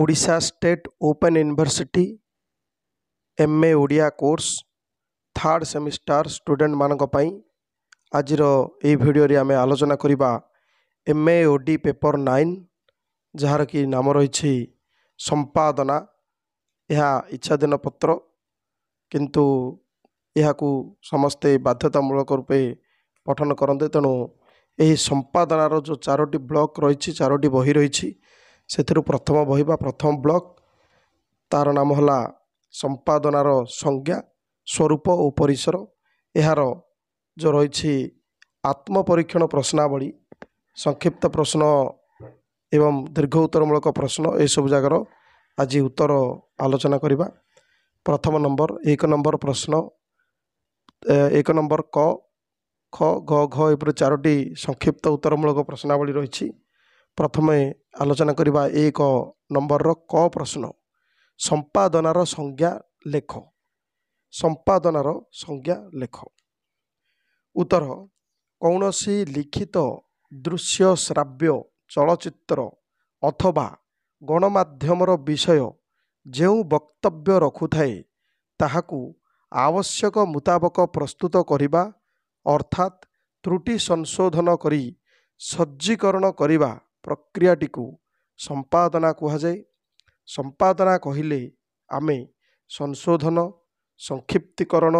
Odisha state open university M A Odia course third semester ଷ୍ଟୁଡ଼େଣ୍ଟମାନଙ୍କ ପାଇଁ ଆଜିର ଏହି ଭିଡ଼ିଓରେ ଆମେ ଆଲୋଚନା କରିବା M A O D paper nine ଯାହାର କି ନାମ ରହିଛି ସମ୍ପାଦନା ଏହା ଇଚ୍ଛାଧୀନ ପତ୍ର କିନ୍ତୁ ଏହାକୁ ସମସ୍ତେ ବାଧ୍ୟତାମୂଳକ ରୂପେ ପଠନ କରନ୍ତେ ତେଣୁ ଏହି ସମ୍ପାଦନାର ଯେଉଁ ଚାରୋଟି ବ୍ଲକ୍ ରହିଛି ଚାରୋଟି ବହି ରହିଛି ସେଥିରୁ ପ୍ରଥମ ବହି ବା ପ୍ରଥମ ବ୍ଲକ୍ ତା'ର ନାମ ହେଲା ସମ୍ପାଦନାର ସଂଜ୍ଞା ସ୍ୱରୂପ ଓ ପରିସର ଏହାର ଯେଉଁ ରହିଛି ଆତ୍ମପରୀକ୍ଷଣ ପ୍ରଶ୍ନାବଳୀ ସଂକ୍ଷିପ୍ତ ପ୍ରଶ୍ନ ଏବଂ ଦୀର୍ଘ ଉତ୍ତରମୂଳକ ପ୍ରଶ୍ନ ଏସବୁ ଜାଗାର ଆଜି ଉତ୍ତର ଆଲୋଚନା କରିବା ପ୍ରଥମ ନମ୍ବର ଏକ ନମ୍ବର ପ୍ରଶ୍ନ ଏକ ନମ୍ବର କ ଖ ଘ ଘ ଏପରି ଚାରୋଟି ସଂକ୍ଷିପ୍ତ ଉତ୍ତରମୂଳକ ପ୍ରଶ୍ନାବଳୀ ରହିଛି ପ୍ରଥମେ ଆଲୋଚନା କରିବା ଏକ ନମ୍ବରର କ ପ୍ରଶ୍ନ ସମ୍ପାଦନାର ସଂଜ୍ଞା ଲେଖ ସମ୍ପାଦନାର ସଂଜ୍ଞା ଲେଖ ଉତ୍ତର କୌଣସି ଲିଖିତ ଦୃଶ୍ୟ ଶ୍ରାବ୍ୟ ଚଳଚ୍ଚିତ୍ର ଅଥବା ଗଣମାଧ୍ୟମର ବିଷୟ ଯେଉଁ ବକ୍ତବ୍ୟ ରଖୁଥାଏ ତାହାକୁ ଆବଶ୍ୟକ ମୁତାବକ ପ୍ରସ୍ତୁତ କରିବା ଅର୍ଥାତ୍ ତ୍ରୁଟି ସଂଶୋଧନ କରି ସଜ୍ଜୀକରଣ କରିବା ପ୍ରକ୍ରିୟାଟିକୁ ସମ୍ପାଦନା କୁହାଯାଏ ସମ୍ପାଦନା କହିଲେ ଆମେ ସଂଶୋଧନ ସଂକ୍ଷିପ୍ତିକରଣ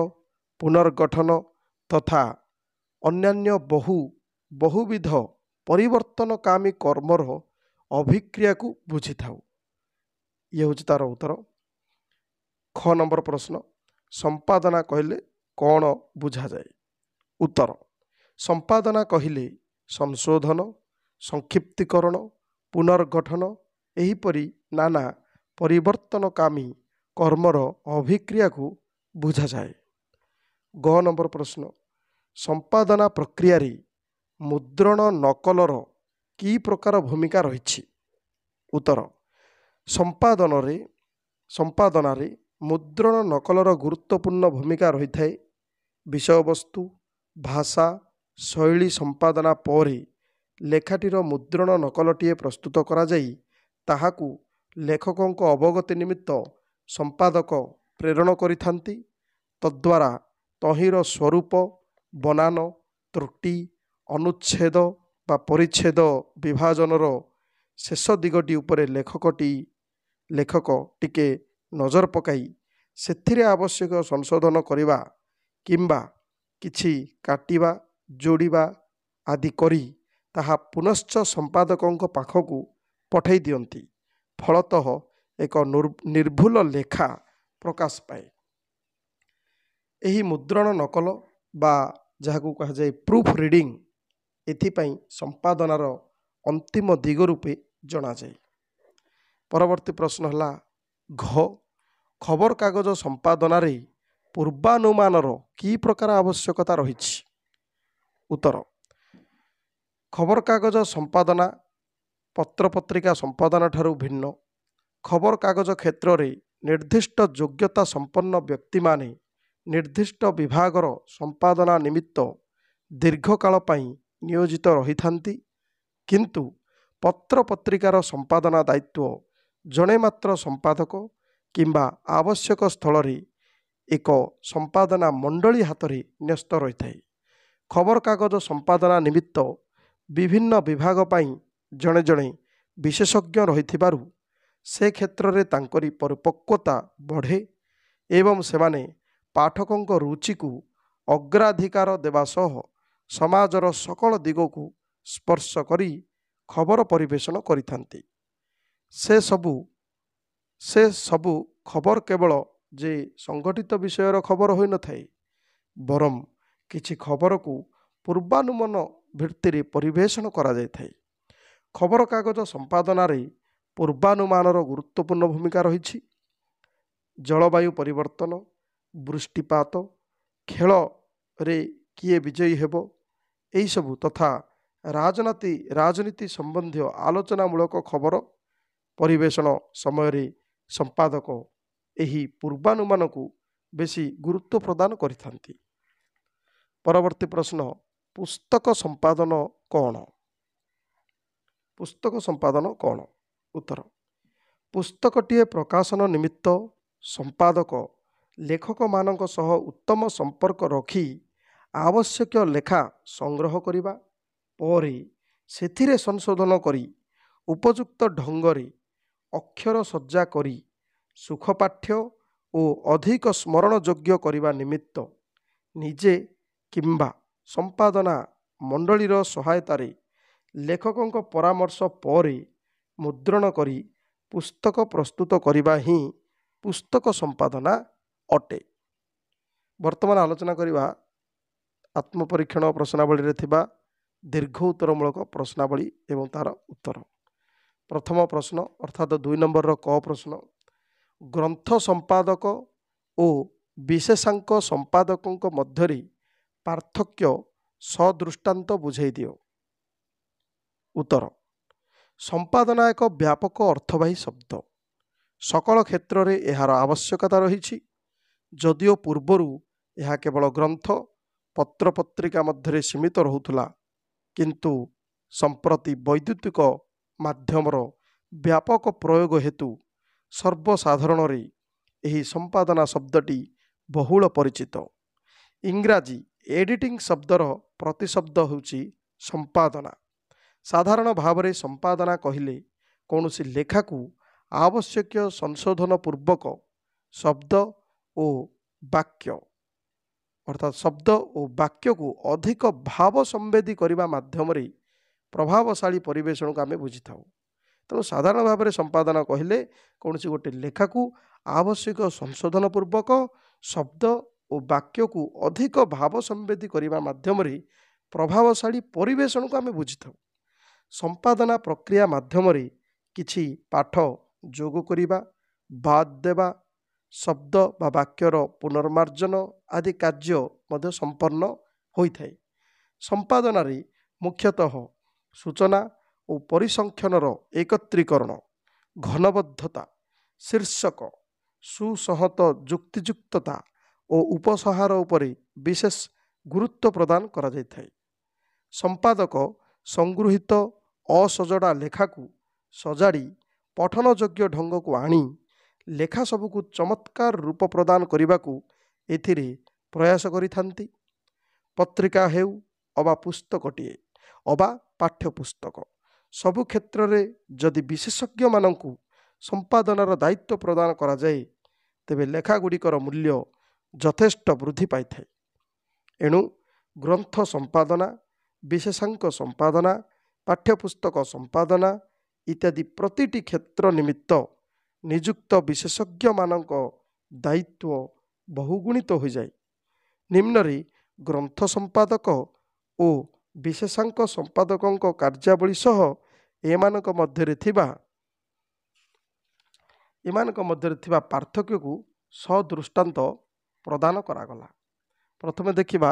ପୁନର୍ଗଠନ ତଥା ଅନ୍ୟାନ୍ୟ ବହୁ ବହୁବିଧ ପରିବର୍ତ୍ତନକାମୀ କର୍ମର ଅଭିକ୍ରିୟାକୁ ବୁଝିଥାଉ ଇଏ ହେଉଛି ତା'ର ଉତ୍ତର ଖ ନମ୍ବର ପ୍ରଶ୍ନ ସମ୍ପାଦନା କହିଲେ କ'ଣ ବୁଝାଯାଏ ଉତ୍ତର ସମ୍ପାଦନା କହିଲେ ସଂଶୋଧନ ସଂକ୍ଷିପ୍ତିକରଣ ପୁନର୍ଗଠନ ଏହିପରି ନାନା ପରିବର୍ତ୍ତନକାମୀ କର୍ମର ଅଭିକ୍ରିୟାକୁ ବୁଝାଯାଏ ଗ ନମ୍ବର ପ୍ରଶ୍ନ ସମ୍ପାଦନା ପ୍ରକ୍ରିୟାରେ ମୁଦ୍ରଣ ନକଲର କି ପ୍ରକାର ଭୂମିକା ରହିଛି ଉତ୍ତର ସମ୍ପାଦନରେ ସମ୍ପାଦନାରେ ମୁଦ୍ରଣ ନକଲର ଗୁରୁତ୍ୱପୂର୍ଣ୍ଣ ଭୂମିକା ରହିଥାଏ ବିଷୟବସ୍ତୁ ଭାଷା ଶୈଳୀ ସମ୍ପାଦନା ପରେ ଲେଖାଟିର ମୁଦ୍ରଣ ନକଲଟିଏ ପ୍ରସ୍ତୁତ କରାଯାଇ ତାହାକୁ ଲେଖକଙ୍କ ଅବଗତି ନିମିତ୍ତ ସମ୍ପାଦକ ପ୍ରେରଣ କରିଥାନ୍ତି ତଦ୍ୱାରା ତହିଁର ସ୍ୱରୂପ ବନାନ ତ୍ରୁଟି ଅନୁଚ୍ଛେଦ ବା ପରିଚ୍ଛେଦ ବିଭାଜନର ଶେଷ ଦିଗଟି ଉପରେ ଲେଖକଟି ଲେଖକ ଟିକେ ନଜର ପକାଇ ସେଥିରେ ଆବଶ୍ୟକ ସଂଶୋଧନ କରିବା କିମ୍ବା କିଛି କାଟିବା ଯୋଡ଼ିବା ଆଦି କରି ତାହା ପୁନଶ୍ଚ ସମ୍ପାଦକଙ୍କ ପାଖକୁ ପଠାଇ ଦିଅନ୍ତି ଫଳତଃ ଏକ ନିର୍ଭୁଲ ଲେଖା ପ୍ରକାଶ ପାଏ ଏହି ମୁଦ୍ରଣ ନକଲ ବା ଯାହାକୁ କୁହାଯାଏ ପ୍ରୁଫ୍ ରିଡ଼ିଂ ଏଥିପାଇଁ ସମ୍ପାଦନାର ଅନ୍ତିମ ଦିଗ ରୂପେ ଜଣାଯାଏ ପରବର୍ତ୍ତୀ ପ୍ରଶ୍ନ ହେଲା ଘ ଖବରକାଗଜ ସମ୍ପାଦନାରେ ପୂର୍ବାନୁମାନର କି ପ୍ରକାର ଆବଶ୍ୟକତା ରହିଛି ଉତ୍ତର ଖବରକାଗଜ ସମ୍ପାଦନା ପତ୍ରପତ୍ରିକା ସମ୍ପାଦନା ଠାରୁ ଭିନ୍ନ ଖବରକାଗଜ କ୍ଷେତ୍ରରେ ନିର୍ଦ୍ଦିଷ୍ଟ ଯୋଗ୍ୟତା ସମ୍ପନ୍ନ ବ୍ୟକ୍ତିମାନେ ନିର୍ଦ୍ଦିଷ୍ଟ ବିଭାଗର ସମ୍ପାଦନା ନିମିତ୍ତ ଦୀର୍ଘକାଳ ପାଇଁ ନିୟୋଜିତ ରହିଥାନ୍ତି କିନ୍ତୁ ପତ୍ରପତ୍ରିକାର ସମ୍ପାଦନା ଦାୟିତ୍ୱ ଜଣେ ମାତ୍ର ସମ୍ପାଦକ କିମ୍ବା ଆବଶ୍ୟକ ସ୍ଥଳରେ ଏକ ସମ୍ପାଦନା ମଣ୍ଡଳୀ ହାତରେ ନ୍ୟସ୍ତ ରହିଥାଏ ଖବରକାଗଜ ସମ୍ପାଦନା ନିମିତ୍ତ ବିଭିନ୍ନ ବିଭାଗ ପାଇଁ ଜଣେ ଜଣେ ବିଶେଷଜ୍ଞ ରହିଥିବାରୁ ସେ କ୍ଷେତ୍ରରେ ତାଙ୍କରି ପରିପକ୍ୱତା ବଢ଼େ ଏବଂ ସେମାନେ ପାଠକଙ୍କ ରୁଚିକୁ ଅଗ୍ରାଧିକାର ଦେବା ସହ ସମାଜର ସକଳ ଦିଗକୁ ସ୍ପର୍ଶ କରି ଖବର ପରିବେଷଣ କରିଥାନ୍ତି ସେ ସବୁ ସେ ସବୁ ଖବର କେବଳ ଯେ ସଂଗଠିତ ବିଷୟର ଖବର ହୋଇନଥାଏ ବରଂ କିଛି ଖବରକୁ ପୂର୍ବାନୁମାନ ଭିତ୍ତିରେ ପରିବେଷଣ କରାଯାଇଥାଏ ଖବରକାଗଜ ସମ୍ପାଦନାରେ ପୂର୍ବାନୁମାନର ଗୁରୁତ୍ୱପୂର୍ଣ୍ଣ ଭୂମିକା ରହିଛି ଜଳବାୟୁ ପରିବର୍ତ୍ତନ ବୃଷ୍ଟିପାତ ଖେଳରେ କିଏ ବିଜୟୀ ହେବ ଏହିସବୁ ତଥା ରାଜନୀତି ରାଜନୀତି ସମ୍ବନ୍ଧୀୟ ଆଲୋଚନାମୂଳକ ଖବର ପରିବେଷଣ ସମୟରେ ସମ୍ପାଦକ ଏହି ପୂର୍ବାନୁମାନକୁ ବେଶୀ ଗୁରୁତ୍ୱ ପ୍ରଦାନ କରିଥାନ୍ତି ପରବର୍ତ୍ତୀ ପ୍ରଶ୍ନ ପୁସ୍ତକ ସମ୍ପାଦନ କ'ଣ ପୁସ୍ତକ ସମ୍ପାଦନ କ'ଣ ଉତ୍ତର ପୁସ୍ତକଟିଏ ପ୍ରକାଶନ ନିମିତ୍ତ ସମ୍ପାଦକ ଲେଖକମାନଙ୍କ ସହ ଉତ୍ତମ ସମ୍ପର୍କ ରଖି ଆବଶ୍ୟକୀୟ ଲେଖା ସଂଗ୍ରହ କରିବା ପରେ ସେଥିରେ ସଂଶୋଧନ କରି ଉପଯୁକ୍ତ ଢଙ୍ଗରେ ଅକ୍ଷର ସଜ୍ଜା କରି ସୁଖପାଠ୍ୟ ଓ ଅଧିକ ସ୍ମରଣଯୋଗ୍ୟ କରିବା ନିମିତ୍ତ ନିଜେ କିମ୍ବା ସମ୍ପାଦନା ମଣ୍ଡଳୀର ସହାୟତାରେ ଲେଖକଙ୍କ ପରାମର୍ଶ ପରେ ମୁଦ୍ରଣ କରି ପୁସ୍ତକ ପ୍ରସ୍ତୁତ କରିବା ହିଁ ପୁସ୍ତକ ସମ୍ପାଦନା ଅଟେ ବର୍ତ୍ତମାନ ଆଲୋଚନା କରିବା ଆତ୍ମପରୀକ୍ଷଣ ପ୍ରଶ୍ନାବଳୀରେ ଥିବା ଦୀର୍ଘ ଉତ୍ତରମୂଳକ ପ୍ରଶ୍ନାବଳୀ ଏବଂ ତା'ର ଉତ୍ତର ପ୍ରଥମ ପ୍ରଶ୍ନ ଅର୍ଥାତ୍ ଦୁଇ ନମ୍ବରର କ ପ୍ରଶ୍ନ ଗ୍ରନ୍ଥ ସମ୍ପାଦକ ଓ ବିଶେଷାଙ୍କ ସମ୍ପାଦକଙ୍କ ମଧ୍ୟରେ ପାର୍ଥକ୍ୟ ସଦୃଷ୍ଟାନ୍ତ ବୁଝାଇ ଦିଅ ଉତ୍ତର ସମ୍ପାଦନା ଏକ ବ୍ୟାପକ ଅର୍ଥବାହୀ ଶବ୍ଦ ସକଳ କ୍ଷେତ୍ରରେ ଏହାର ଆବଶ୍ୟକତା ରହିଛି ଯଦିଓ ପୂର୍ବରୁ ଏହା କେବଳ ଗ୍ରନ୍ଥ ପତ୍ରପତ୍ରିକା ମଧ୍ୟରେ ସୀମିତ ରହୁଥିଲା କିନ୍ତୁ ସମ୍ପ୍ରତି ବୈଦ୍ୟୁତିକ ମାଧ୍ୟମର ବ୍ୟାପକ ପ୍ରୟୋଗ ହେତୁ ସର୍ବସାଧାରଣରେ ଏହି ସମ୍ପାଦନା ଶବ୍ଦଟି ବହୁଳ ପରିଚିତ ଇଂରାଜୀ ଏଡ଼ିଟିଂ ଶବ୍ଦର ପ୍ରତିଶବ୍ଦ ହେଉଛି ସମ୍ପାଦନା ସାଧାରଣ ଭାବରେ ସମ୍ପାଦନା କହିଲେ କୌଣସି ଲେଖାକୁ ଆବଶ୍ୟକୀୟ ସଂଶୋଧନ ପୂର୍ବକ ଶବ୍ଦ ଓ ବାକ୍ୟ ଅର୍ଥାତ୍ ଶବ୍ଦ ଓ ବାକ୍ୟକୁ ଅଧିକ ଭାବ ସମ୍ବେଦୀ କରିବା ମାଧ୍ୟମରେ ପ୍ରଭାବଶାଳୀ ପରିବେଷଣକୁ ଆମେ ବୁଝିଥାଉ ତେଣୁ ସାଧାରଣ ଭାବରେ ସମ୍ପାଦନା କହିଲେ କୌଣସି ଗୋଟିଏ ଲେଖାକୁ ଆବଶ୍ୟକ ସଂଶୋଧନ ପୂର୍ବକ ଶବ୍ଦ ଓ ବାକ୍ୟକୁ ଅଧିକ ଭାବ ସମ୍ବେଦୀ କରିବା ମାଧ୍ୟମରେ ପ୍ରଭାବଶାଳୀ ପରିବେଷଣକୁ ଆମେ ବୁଝିଥାଉ ସମ୍ପାଦନା ପ୍ରକ୍ରିୟା ମାଧ୍ୟମରେ କିଛି ପାଠ ଯୋଗ କରିବା ବାଦ୍ ଦେବା ଶବ୍ଦ ବା ବାକ୍ୟର ପୁନର୍ମାର୍ଜନ ଆଦି କାର୍ଯ୍ୟ ମଧ୍ୟ ସମ୍ପନ୍ନ ହୋଇଥାଏ ସମ୍ପାଦନାରେ ମୁଖ୍ୟତଃ ସୂଚନା ଓ ପରିସଂଖ୍ୟାନର ଏକତ୍ରୀକରଣ ଘନବଦ୍ଧତା ଶୀର୍ଷକ ସୁସହତ ଯୁକ୍ତିଯୁକ୍ତତା ଓ ଉପସହାର ଉପରେ ବିଶେଷ ଗୁରୁତ୍ୱ ପ୍ରଦାନ କରାଯାଇଥାଏ ସମ୍ପାଦକ ସଂଗୃହୀତ ଅସଜଡ଼ା ଲେଖାକୁ ସଜାଡ଼ି ପଠନଯୋଗ୍ୟ ଢଙ୍ଗକୁ ଆଣି ଲେଖା ସବୁକୁ ଚମତ୍କାର ରୂପ ପ୍ରଦାନ କରିବାକୁ ଏଥିରେ ପ୍ରୟାସ କରିଥାନ୍ତି ପତ୍ରିକା ହେଉ ଅବା ପୁସ୍ତକଟିଏ ଅବା ପାଠ୍ୟପୁସ୍ତକ ସବୁ କ୍ଷେତ୍ରରେ ଯଦି ବିଶେଷଜ୍ଞମାନଙ୍କୁ ସମ୍ପାଦନାର ଦାୟିତ୍ୱ ପ୍ରଦାନ କରାଯାଏ ତେବେ ଲେଖାଗୁଡ଼ିକର ମୂଲ୍ୟ ଯଥେଷ୍ଟ ବୃଦ୍ଧି ପାଇଥାଏ ଏଣୁ ଗ୍ରନ୍ଥ ସମ୍ପାଦନା ବିଶେଷାଙ୍କ ସମ୍ପାଦନା ପାଠ୍ୟପୁସ୍ତକ ସମ୍ପାଦନା ଇତ୍ୟାଦି ପ୍ରତିଟି କ୍ଷେତ୍ର ନିମିତ୍ତ ନିଯୁକ୍ତ ବିଶେଷଜ୍ଞମାନଙ୍କ ଦାୟିତ୍ୱ ବହୁଗୁଣିତ ହୋଇଯାଏ ନିମ୍ନରେ ଗ୍ରନ୍ଥ ସମ୍ପାଦକ ଓ ବିଶେଷାଙ୍କ ସମ୍ପାଦକଙ୍କ କାର୍ଯ୍ୟାବଳୀ ସହ ଏମାନଙ୍କ ମଧ୍ୟରେ ଥିବା ଏମାନଙ୍କ ମଧ୍ୟରେ ଥିବା ପାର୍ଥକ୍ୟକୁ ସଦୃଷ୍ଟାନ୍ତ ପ୍ରଦାନ କରାଗଲା ପ୍ରଥମେ ଦେଖିବା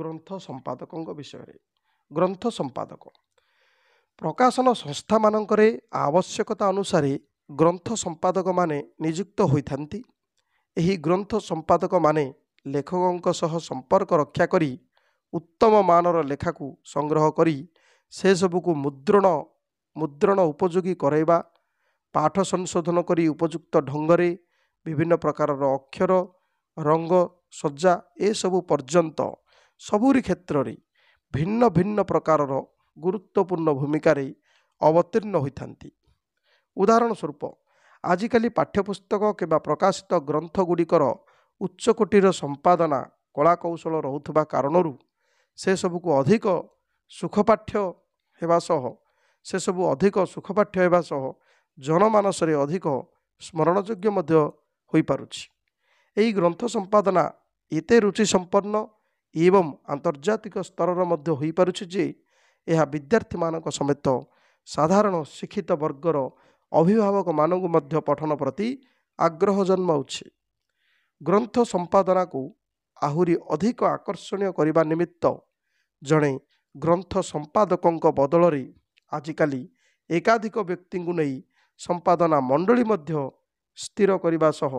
ଗ୍ରନ୍ଥ ସମ୍ପାଦକଙ୍କ ବିଷୟରେ ଗ୍ରନ୍ଥ ସମ୍ପାଦକ ପ୍ରକାଶନ ସଂସ୍ଥାମାନଙ୍କରେ ଆବଶ୍ୟକତା ଅନୁସାରେ ଗ୍ରନ୍ଥ ସମ୍ପାଦକମାନେ ନିଯୁକ୍ତ ହୋଇଥାନ୍ତି ଏହି ଗ୍ରନ୍ଥ ସମ୍ପାଦକମାନେ ଲେଖକଙ୍କ ସହ ସମ୍ପର୍କ ରକ୍ଷା କରି ଉତ୍ତମ ମାନର ଲେଖାକୁ ସଂଗ୍ରହ କରି ସେସବୁକୁ ମୁଦ୍ରଣ ମୁଦ୍ରଣ ଉପଯୋଗୀ କରାଇବା ପାଠ ସଂଶୋଧନ କରି ଉପଯୁକ୍ତ ଢଙ୍ଗରେ ବିଭିନ୍ନ ପ୍ରକାରର ଅକ୍ଷର ରଙ୍ଗ ସଜା ଏସବୁ ପର୍ଯ୍ୟନ୍ତ ସବୁରି କ୍ଷେତ୍ରରେ ଭିନ୍ନ ଭିନ୍ନ ପ୍ରକାରର ଗୁରୁତ୍ୱପୂର୍ଣ୍ଣ ଭୂମିକାରେ ଅବତୀର୍ଣ୍ଣ ହୋଇଥାନ୍ତି ଉଦାହରଣ ସ୍ୱରୂପ ଆଜିକାଲି ପାଠ୍ୟପୁସ୍ତକ କିମ୍ବା ପ୍ରକାଶିତ ଗ୍ରନ୍ଥ ଗୁଡ଼ିକର ଉଚ୍ଚକୋଟୀର ସମ୍ପାଦନା କଳା କୌଶଳ ରହୁଥିବା କାରଣରୁ ସେସବୁକୁ ଅଧିକ ସୁଖପାଠ୍ୟ ହେବା ସହ ସେସବୁ ଅଧିକ ସୁଖପାଠ୍ୟ ହେବା ସହ ଜନମାନସରେ ଅଧିକ ସ୍ମରଣଯୋଗ୍ୟ ମଧ୍ୟ ହୋଇପାରୁଛି ଏହି ଗ୍ରନ୍ଥ ସମ୍ପାଦନା ଏତେ ରୁଚି ସମ୍ପନ୍ନ ଏବଂ ଆନ୍ତର୍ଜାତିକ ସ୍ତରର ମଧ୍ୟ ହୋଇପାରୁଛି ଯେ ଏହା ବିଦ୍ୟାର୍ଥୀମାନଙ୍କ ସମେତ ସାଧାରଣ ଶିକ୍ଷିତ ବର୍ଗର ଅଭିଭାବକମାନଙ୍କୁ ମଧ୍ୟ ପଠନ ପ୍ରତି ଆଗ୍ରହ ଜନ୍ମାଉଛି ଗ୍ରନ୍ଥ ସମ୍ପାଦନାକୁ ଆହୁରି ଅଧିକ ଆକର୍ଷଣୀୟ କରିବା ନିମିତ୍ତ ଜଣେ ଗ୍ରନ୍ଥ ସମ୍ପାଦକଙ୍କ ବଦଳରେ ଆଜିକାଲି ଏକାଧିକ ବ୍ୟକ୍ତିଙ୍କୁ ନେଇ ସମ୍ପାଦନା ମଣ୍ଡଳୀ ମଧ୍ୟ ସ୍ଥିର କରିବା ସହ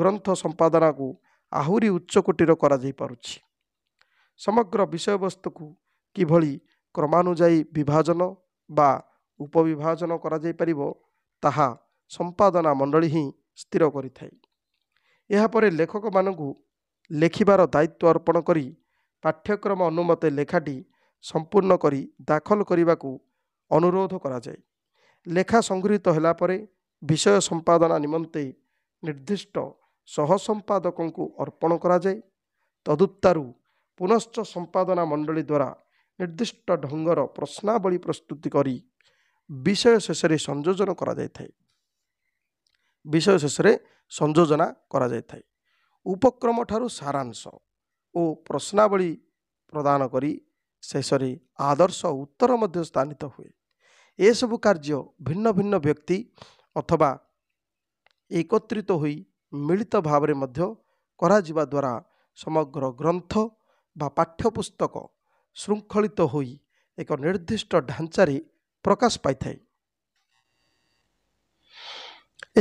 ଗ୍ରନ୍ଥ ସମ୍ପାଦନାକୁ ଆହୁରି ଉଚ୍ଚକୋଟୀର କରାଯାଇପାରୁଛି ସମଗ୍ର ବିଷୟବସ୍ତୁକୁ କିଭଳି କ୍ରମାନୁଯାୟୀ ବିଭାଜନ ବା ଉପବିଭାଜନ କରାଯାଇପାରିବ ତାହା ସମ୍ପାଦନା ମଣ୍ଡଳୀ ହିଁ ସ୍ଥିର କରିଥାଏ ଏହାପରେ ଲେଖକମାନଙ୍କୁ ଲେଖିବାର ଦାୟିତ୍ୱ ଅର୍ପଣ କରି ପାଠ୍ୟକ୍ରମ ଅନୁମତେ ଲେଖାଟି ସମ୍ପୂର୍ଣ୍ଣ କରି ଦାଖଲ କରିବାକୁ ଅନୁରୋଧ କରାଯାଏ ଲେଖା ସଂଗୃହୀତ ହେଲା ପରେ ବିଷୟ ସମ୍ପାଦନା ନିମନ୍ତେ ନିର୍ଦ୍ଦିଷ୍ଟ ସମ୍ପାଦକଙ୍କୁ ଅର୍ପଣ କରାଯାଏ ତଦୁତାରୁ ପୁନଶ୍ଚ ସମ୍ପାଦନା ମଣ୍ଡଳୀ ଦ୍ୱାରା ନିର୍ଦ୍ଦିଷ୍ଟ ଢଙ୍ଗର ପ୍ରଶ୍ନାବଳୀ ପ୍ରସ୍ତୁତି କରି ବିଷୟ ଶେଷରେ ସଂଯୋଜନ କରାଯାଇଥାଏ ବିଷୟ ଶେଷରେ ସଂଯୋଜନା କରାଯାଇଥାଏ ଉପକ୍ରମଠାରୁ ସାରାଂଶ ଓ ପ୍ରଶ୍ନାବଳୀ ପ୍ରଦାନ କରି ଶେଷରେ ଆଦର୍ଶ ଉତ୍ତର ମଧ୍ୟ ସ୍ଥାନିତ ହୁଏ ଏସବୁ କାର୍ଯ୍ୟ ଭିନ୍ନ ଭିନ୍ନ ବ୍ୟକ୍ତି ଅଥବା ଏକତ୍ରିତ ହୋଇ ମିଳିତ ଭାବରେ ମଧ୍ୟ କରାଯିବା ଦ୍ୱାରା ସମଗ୍ର ଗ୍ରନ୍ଥ ବା ପାଠ୍ୟପୁସ୍ତକ ଶୃଙ୍ଖଳିତ ହୋଇ ଏକ ନିର୍ଦ୍ଦିଷ୍ଟ ଢାଞ୍ଚାରେ ପ୍ରକାଶ ପାଇଥାଏ